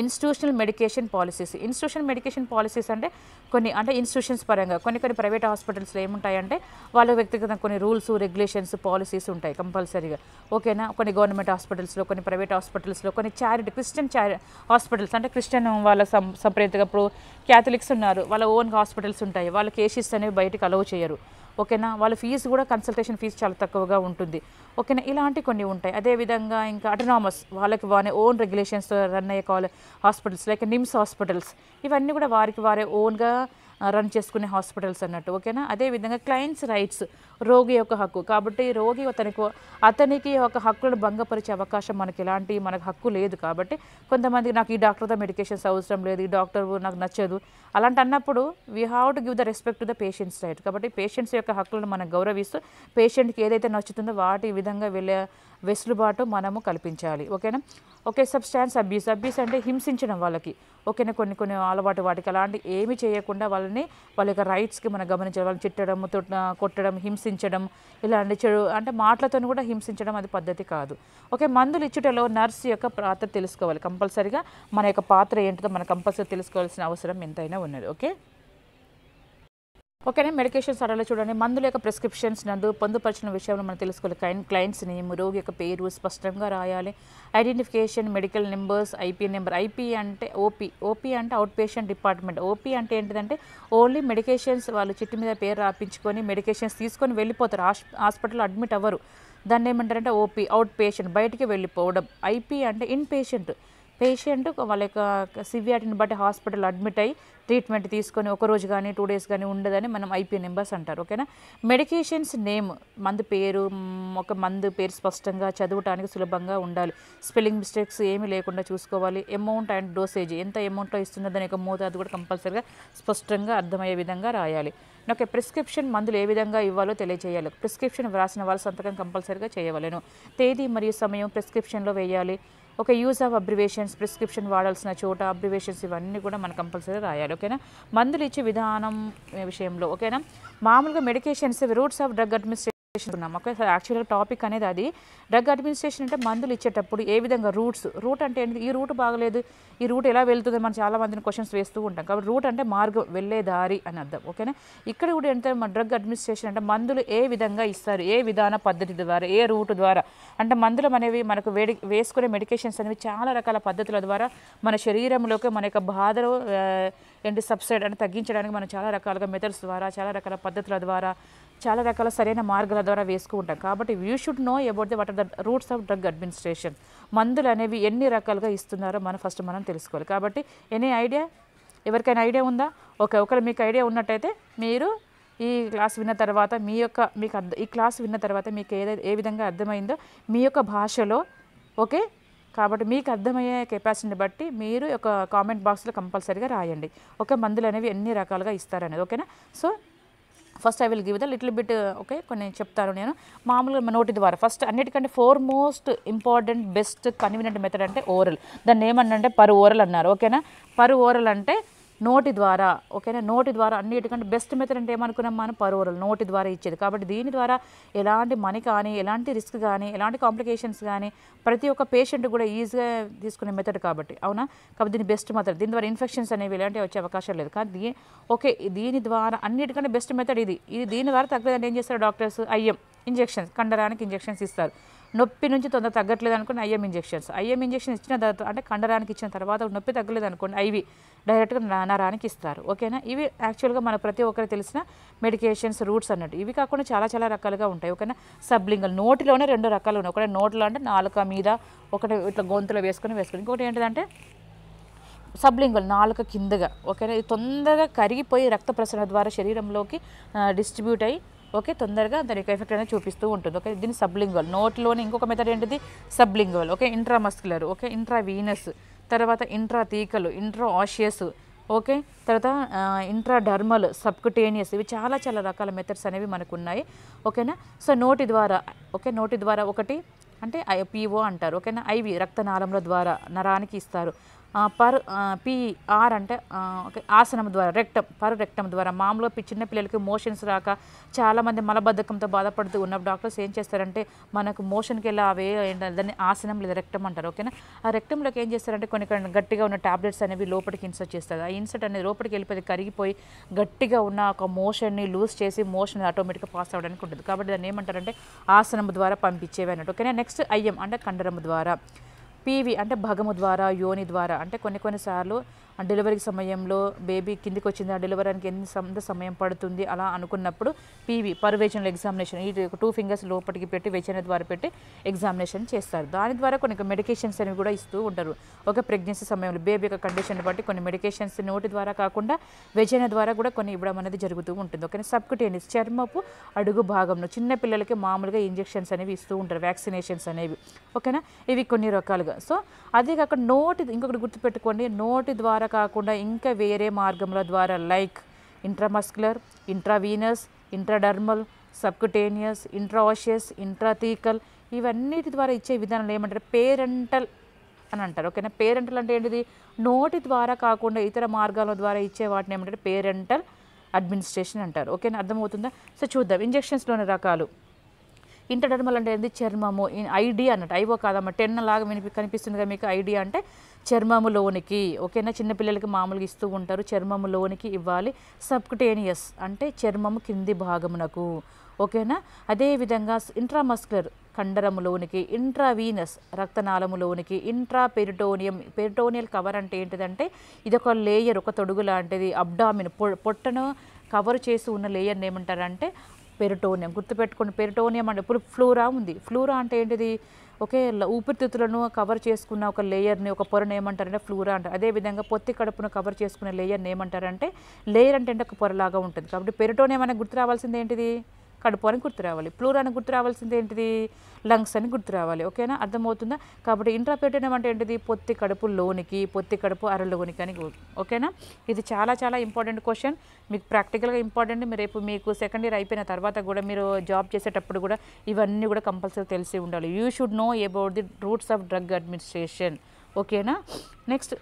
institutional medication policies institution medication policies అంటే కొన్ని అంటే ఇన్స్టిట్యూషన్స్ పరంగా కొన్ని కొన్ని ప్రైవేట్ హాస్పిటల్స్లో ఏముంటాయంటే వాళ్ళ వ్యక్తిగత కొన్ని రూల్స్ రెగ్యులేషన్స్ పాలసీస్ ఉంటాయి కంపల్సరీగా ఓకేనా కొన్ని గవర్నమెంట్ హాస్పిటల్స్లో కొన్ని ప్రైవేట్ హాస్పిటల్స్లో కొన్ని చారిటీ క్రిస్టియన్ చారి హాస్పిటల్స్ అంటే క్రిస్టియన్ వాళ్ళ సం సపరేట్గా ఇప్పుడు క్యాథలిక్స్ ఉన్నారు వాళ్ళ ఓన్ హాస్పిటల్స్ ఉంటాయి వాళ్ళ కేసెస్ అనేవి బయటకు అలౌ చేయరు ఓకేనా వాళ్ళ ఫీజు కూడా కన్సల్టేషన్ ఫీజు చాలా తక్కువగా ఉంటుంది ఓకేనా ఇలాంటి కొన్ని ఉంటాయి అదేవిధంగా ఇంకా అటనామస్ వాళ్ళకి వారి ఓన్ రెగ్యులేషన్స్ రన్ అయ్యే కాలే హాస్పిటల్స్ లైక్ నిమ్స్ హాస్పిటల్స్ ఇవన్నీ కూడా వారికి వారే ఓన్గా రన్ చేసుకునే హాస్పిటల్స్ అన్నట్టు ఓకేనా అదేవిధంగా క్లయింట్స్ రైట్స్ రోగి యొక్క హక్కు కాబట్టి రోగి అతనికి అతనికి ఒక హక్కులను భంగపరిచే అవకాశం మనకి ఎలాంటి మనకు హక్కు లేదు కాబట్టి కొంతమంది నాకు ఈ డాక్టర్తో మెడికేషన్స్ అవసరం లేదు ఈ డాక్టర్ నాకు నచ్చదు అలాంటి అన్నప్పుడు we have to give the respect to the patients right కాబట్టి పేషెంట్స్ యొక్క హక్కులను మనం గౌరవిస్తూ పేషెంట్కి ఏదైతే నచ్చుతుందో వాటి విధంగా వెళ్ళే వెసులుబాటు మనము కల్పించాలి ఓకేనా ఓకే సబ్స్టాన్స్ అబ్యూస్ అబ్యూస్ అంటే హింసించడం వాళ్ళకి ఓకేనా కొన్ని కొన్ని అలవాటు వాటికి అలాంటి ఏమి చేయకుండా వాళ్ళని వాళ్ళ యొక్క రైట్స్కి మనం గమనించడం వాళ్ళని చిట్టడం కొట్టడం హింసించడం ఇలాంటి చెడు అంటే మాటలతో కూడా హింసించడం అది పద్ధతి కాదు ఓకే మందులు ఇచ్చుటలో నర్స్ యొక్క పాత్ర తెలుసుకోవాలి కంపల్సరిగా మన యొక్క పాత్ర ఏంటిదో మనం కంపల్సరీ తెలుసుకోవాల్సిన అవసరం ఎంతైనా ఉన్నది ఓకే ఓకేనే మెడికేషన్స్ అడలో చూడండి మందుల యొక్క ప్రిస్క్రిప్షన్స్ నందు పొందుపరిచిన విషయంలో మనం తెలుసుకోవాలి క్లయింట్స్ని రోగి యొక్క పేరు స్పష్టంగా రాయాలి identification medical numbers IP number IP అంటే ఓపీ ఓపీ అంటే అవుట్ పేషెంట్ డిపార్ట్మెంట్ ఓపీ అంటే ఏంటిదంటే ఓన్లీ మెడికేషన్స్ వాళ్ళు చిట్టి మీద పేరు రాపించుకొని మెడికేషన్స్ తీసుకొని వెళ్ళిపోతారు హాస్పిటల్లో అడ్మిట్ అవ్వరు దాన్ని ఏమంటారంటే ఓపీ అవుట్ పేషెంట్ బయటికి వెళ్ళిపోవడం ఐపీ అంటే ఇన్ పేషెంట్ పేషెంట్ వాళ్ళ యొక్క సివియారిటీని బట్టి హాస్పిటల్ అడ్మిట్ అయ్యి ట్రీట్మెంట్ తీసుకొని ఒక రోజు కానీ టూ డేస్ కానీ ఉండదని మనం ఐపీ నెంబర్స్ అంటారు ఓకేనా మెడికేషన్స్ నేమ్ మందు పేరు ఒక మందు పేరు స్పష్టంగా చదవటానికి సులభంగా ఉండాలి స్పెల్లింగ్ మిస్టేక్స్ ఏమీ లేకుండా చూసుకోవాలి అమౌంట్ అండ్ డోసేజ్ ఎంత అమౌంట్లో ఇస్తున్నదని దాని యొక్క మోతాదు కూడా కంపల్సరీగా స్పష్టంగా అర్థమయ్యే విధంగా రాయాలి నాకు ప్రిస్క్రిప్షన్ మందులు ఏ విధంగా ఇవ్వాలో తెలియజేయాలి ప్రిస్క్రిప్షన్ వ్రాసిన వాళ్ళు సంతకం కంపల్సరీగా చేయవలను తేదీ మరియు సమయం ప్రిస్క్రిప్షన్లో వేయాలి ఒక యూజ్ ఆఫ్ అబ్రివేషన్స్ ప్రిస్క్రిప్షన్ వాడాల్సిన చోట అబ్రివేషన్స్ ఇవన్నీ కూడా మనం కంపల్సరీ రాయాలి ఓకేనా మందులు ఇచ్చే విధానం విషయంలో ఓకేనా మామూలుగా medications routes of drug administration ఉన్నాం యాక్చువల్గా టాపిక్ అనేది అది డ్రగ్ అడ్మినిస్ట్రేషన్ అంటే మందులు ఇచ్చేటప్పుడు ఏ విధంగా రూట్స్ రూట్ అంటే ఏంటి ఈ రూట్ బాగలేదు ఈ రూట్ ఎలా వెళ్తుంది మనం చాలా మందిని క్వశ్చన్స్ వేస్తూ ఉంటాం కాబట్టి రూట్ అంటే మార్గం వెళ్ళే దారి అని అర్థం ఓకేనా ఇక్కడ కూడా ఏంటంటే మన డ్రగ్ అడ్మినిస్ట్రేషన్ అంటే మందులు ఏ విధంగా ఇస్తారు ఏ విధాన పద్ధతి ద్వారా ఏ రూట్ ద్వారా అంటే మందులు అనేవి మనకు వేడి వేసుకునే మెడికేషన్స్ అనేవి చాలా రకాల పద్ధతుల ద్వారా మన శరీరంలోకి మన యొక్క బాధలు ఏంటి సబ్సైడ్ అని తగ్గించడానికి మనం చాలా రకాలుగా మెథడ్స్ ద్వారా చాలా రకాల పద్ధతుల ద్వారా చాలా రకాల సరైన మార్గాల ద్వారా వేసుకుంటాం కాబట్టి you should know about the what are the routes of drug administration మందులు అనేవి ఎన్ని రకాలుగా ఇస్తున్నారో మనం ఫస్ట్ మనం తెలుసుకోవాలి కాబట్టి ఎనీ ఐడియా ఎవరికైనా ఐడియా ఉందా ఓకే ఒకరు మీకు ఐడియా ఉన్నట్టయితే మీరు ఈ క్లాస్ విన్న తర్వాత మీ యొక్క మీకు ఈ క్లాస్ విన్న తర్వాత మీకు ఏదైతే ఏ విధంగా అర్థమైందో మీ యొక్క భాషలో ఓకే కాబట్టి మీకు అర్థమయ్యే కెపాసిటీని బట్టి మీరు ఒక కామెంట్ బాక్స్లో కంపల్సరీగా రాయండి ఓకే మందులు అనేవి ఎన్ని రకాలుగా ఇస్తారనేది ఓకేనా so first I will give the little bit okay కొన్ని చెప్తాను నేను మామూలుగా నోటి ద్వారా ఫస్ట్ అన్నిటికంటే foremost important best convenient method అంటే ఓరల్ దాన్ని ఏమన్నంటే పరు ఓరల్ అన్నారు ఓకేనా పరు ఓరల్ అంటే నోటి ద్వారా ఓకేనా నోటి ద్వారా అన్నిటికంటే బెస్ట్ మెథడ్ అంటే ఏమనుకున్నాం మనం పరోరల్ నోటి ద్వారా ఇచ్చేది కాబట్టి దీని ద్వారా ఎలాంటి మనీ కానీ ఎలాంటి రిస్క్ కానీ ఎలాంటి కాంప్లికేషన్స్ కానీ ప్రతి ఒక్క పేషెంట్ కూడా ఈజీగా తీసుకునే మెథడ్ కాబట్టి అవునా కాబట్టి దీని బెస్ట్ మెథడ్ దీని ద్వారా ఇన్ఫెక్షన్స్ అనేవి ఇలాంటివి వచ్చే అవకాశం లేదు కానీ ఓకే దీని ద్వారా అన్నిటికంటే బెస్ట్ మెథడ్ ఇది ఇది దీని ద్వారా తగ్గదండి ఏం చేస్తారు డాక్టర్స్ ఐఎం ఇంజెక్షన్స్ కండరానికి ఇంజెక్షన్స్ ఇస్తారు నొప్పి నుంచి తొందర తగ్గట్లేదు అనుకోండి ఐఎం ఇంజెక్షన్స్ ఐఎం ఇంజెక్షన్ ఇచ్చిన తర్వాత అంటే కండరానికి ఇచ్చిన తర్వాత నొప్పి తగ్గలేదు అనుకోండి ఐవి డైరెక్ట్గా నానరానికి ఇస్తారు ఓకేనా ఇవి యాక్చువల్గా మన ప్రతి ఒక్కరికి తెలిసిన మెడికేషన్స్ రూట్స్ అన్నట్టు ఇవి కాకుండా చాలా చాలా రకాలుగా ఉంటాయి ఓకేనా సబ్లింగల్ నోటిలోనే రెండు రకాలు ఉన్నాయి ఒకటి నోట్లో అంటే నాలుక మీద ఒకటి ఇట్లా గొంతులో వేసుకొని వేసుకొని ఇంకోటి ఏంటంటే సబ్లింగల్ నాలుక కిందగా ఓకేనా ఇది తొందరగా కరిగిపోయి రక్త ప్రసరణ ద్వారా శరీరంలోకి డిస్ట్రిబ్యూట్ అయ్యి ఓకే తొందరగా దాని యొక్క ఎఫెక్ట్ అనేది చూపిస్తూ ఉంటుంది ఓకే దీని సబ్లింగ్వల్ నోట్లోని ఇంకొక మెథడ్ ఏంటిది sublingual okay muscular okay intravenous తర్వాత intrathecal intraosseous okay తర్వాత ఇంట్రా డర్మల్ సబ్కుటేనియస్ ఇవి చాలా చాలా రకాల మెథడ్స్ అనేవి మనకు ఉన్నాయి ఓకేనా సో నోటి ద్వారా ఓకే నోటి ద్వారా ఒకటి అంటే పిఓ అంటారు ఓకేనా ఐవి రక్తనాళముల ద్వారా నరానికి ఇస్తారు పర్ పిఆర్ అంటే ఓకే ఆసనం ద్వారా రెక్టం పర్ రెక్టం ద్వారా మామూలుగా చిన్న పిల్లలకి మోషన్స్ రాక చాలామంది మలబద్ధకంతో బాధపడుతూ ఉన్నప్పుడు డాక్టర్స్ ఏం చేస్తారంటే మనకు మోషన్కి వెళ్ళి అవే దాన్ని ఆసనం లేదా రెక్టం అంటారు ఓకేనా ఆ రెక్టంలోకి ఏం చేస్తారంటే కొన్ని కొన్ని గట్టిగా ఉన్న టాబ్లెట్స్ అనేవి లోపలికి ఇన్సర్ట్ చేస్తారు ఆ ఇన్సర్ట్ అనేది లోపలికి వెళ్ళిపోయి కరిగిపోయి గట్టిగా ఉన్న ఒక మోషన్ని లూజ్ చేసి మోషన్ ఆటోమేటిక్గా పాస్ అవ్వడానికి ఉంటుంది కాబట్టి దాన్ని ఏమంటారంటే ఆసనం ద్వారా పంపించేవి అన్నట్టు ఓకేనా నెక్స్ట్ ఐఎం అంటే కండరం ద్వారా పీవి అంటే భగము ద్వారా యోని ద్వారా అంటే కొన్ని కొన్నిసార్లు డెలివరీ సమయంలో బేబీ కిందికి వచ్చింది ఆ డెలివరీకి ఎంత సమయం పడుతుంది అలా అనుకున్నప్పుడు పీవీ పర్వేచనల్ ఎగ్జామినేషన్ ఈ టూ ఫింగర్స్ లోపలికి పెట్టి వేచన ద్వారా పెట్టి ఎగ్జామినేషన్ చేస్తారు దాని ద్వారా కొన్ని మెడికేషన్స్ అనేవి కూడా ఇస్తూ ఉంటారు ఒక ప్రెగ్నెన్సీ సమయంలో బేబీ యొక్క కండిషన్ బట్టి కొన్ని మెడికేషన్స్ నోటి ద్వారా కాకుండా వెజైన ద్వారా కూడా కొన్ని ఇవ్వడం అనేది జరుగుతూ ఉంటుంది ఒక సబ్కుటేనియస్ చర్మపు అడుగు భాగంలో చిన్న పిల్లలకి మామూలుగా ఇంజెక్షన్స్ అనేవి ఇస్తూ ఉంటారు వ్యాక్సినేషన్స్ అనేవి ఓకేనా ఇవి కొన్ని రకాలుగా సో అదే కాక నోటి ఇంకొకటి గుర్తుపెట్టుకోండి నోటి ద్వారా కాకుండా ఇంకా వేరే మార్గముల ద్వారా like intramuscular intravenous intradermal subcutaneous intraosseous intrathecal ఇవన్నిటి ద్వారా ఇచ్చే విధానాలు ఏమంటారు పేరెంటల్ అని అంటారు ఓకేనా పేరెంటల్ అంటే ఏంటిది నోటి ద్వారా కాకుండా ఇతర మార్గాల ద్వారా ఇచ్చే వాటిని ఏమంటారు పేరెంటల్ అడ్మినిస్ట్రేషన్ అంటారు ఓకేనా అర్థమవుతుందా సో చూద్దాం ఇంజెక్షన్స్లోని రకాలు ఇంటర్డర్మల్ అంటే ఏంటి చర్మము ఐడి అన్నట్టు ఐవో కాదమ్మా టెన్ లాగా కనిపిస్తుంది కదా మీకు ఐడి అంటే చర్మములోనికి ఓకేనా చిన్నపిల్లలకి మామూలుగా ఇస్తూ ఉంటారు చర్మములోనికి ఇవ్వాలి సబ్కుటేనియస్ అంటే చర్మము కింది భాగమునకు ఓకేనా అదేవిధంగా ఇంట్రామస్కులర్ కండరములోనికి ఇంట్రావీనస్ రక్తనాళములోనికి ఇంట్రా పెరిటోనియం పెరిటోనియల్ కవర్ అంటే ఏంటిదంటే ఇది ఒక లేయర్ ఒక తొడుగు లాంటిది అబ్డామిన్ పొట్టను కవర్ చేసి ఉన్న లేయర్ని ఏమంటారంటే పెరిటోనియం గుర్తుపెట్టుకోండి పెరిటోనియం అంటే ఇప్పుడు ఫ్లూరా ఉంది ఫ్లూరా అంటే ఏంటిది ఓకే ఊపిరితిత్తులను కవర్ చేసుకున్న ఒక లేయర్ని ఒక పొరను ఏమంటారంటే ఫ్లూరా అంటారు అదేవిధంగా పొత్తి కడుపును కవర్ చేసుకునే లేయర్ని ఏమంటారంటే లేయర్ అంటే ఒక పొరలాగా ఉంటుంది కాబట్టి పెరిటోన్ ఏమైనా గుర్తు రావాల్సింది ఏంటిది కడుపు అని గుర్తు రావాలి అని గుర్తు రావాల్సింది ఏంటిది లంగ్స్ అని గుర్తు రావాలి ఓకేనా అర్థమవుతుందా కాబట్టి ఇంట్రాపెటనం అంటే ఏంటిది పొత్తి కడుపు లోనికి పొత్తి కడుపు అరలోనికి అని ఓకేనా ఇది చాలా చాలా ఇంపార్టెంట్ క్వశ్చన్ మీకు ప్రాక్టికల్గా ఇంపార్టెంట్ మీరు రేపు మీకు సెకండ్ ఇయర్ అయిపోయిన తర్వాత కూడా మీరు జాబ్ చేసేటప్పుడు కూడా ఇవన్నీ కూడా కంపల్సరీ తెలిసి ఉండాలి you should know about the routes of drug administration ఓకేనా నెక్స్ట్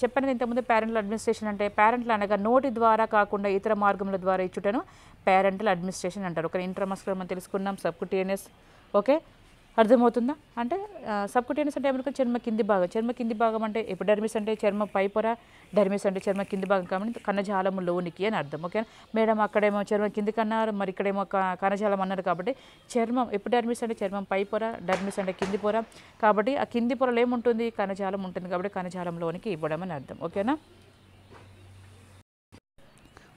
చెప్ ఇంతకుముందు పేరెంట్ల అడ్మినిస్ట్రేషన్ అంటే పేరెంట్లు అనగా నోటి ద్వారా కాకుండా ఇతర మార్గముల ద్వారా ఇచ్చుటను పేరెంటల్ అడ్మినిస్ట్రేషన్ అంటారు ఒక ఇంట్రమస్కులం మనం తెలుసుకున్నాం సబ్కుటీఎన్ఎస్ ఓకే అర్థమవుతుందా అంటే సబ్కుటేనియస్ అంటే ఏమనుకో చర్మ కింది భాగం చర్మ కింది భాగం అంటే ఎపిడర్మిస్ అంటే చర్మ పైపొర డర్మిస్ అంటే చర్మ కింది భాగం కాబట్టి కణజాలము లోనికి అని అర్థం ఓకేనా మేడం అక్కడేమో చర్మం కింది కన్నారు మరి ఇక్కడేమో కణజాలం అన్నారు కాబట్టి చర్మం ఎపిడర్మిస్ అంటే చర్మం పైపొర డర్మిస్ అంటే కింది పొర కాబట్టి ఆ కింది పొరలు ఏముంటుంది కణజాలం ఉంటుంది కాబట్టి కణజాలంలోనికి ఇవ్వడం అని అర్థం ఓకేనా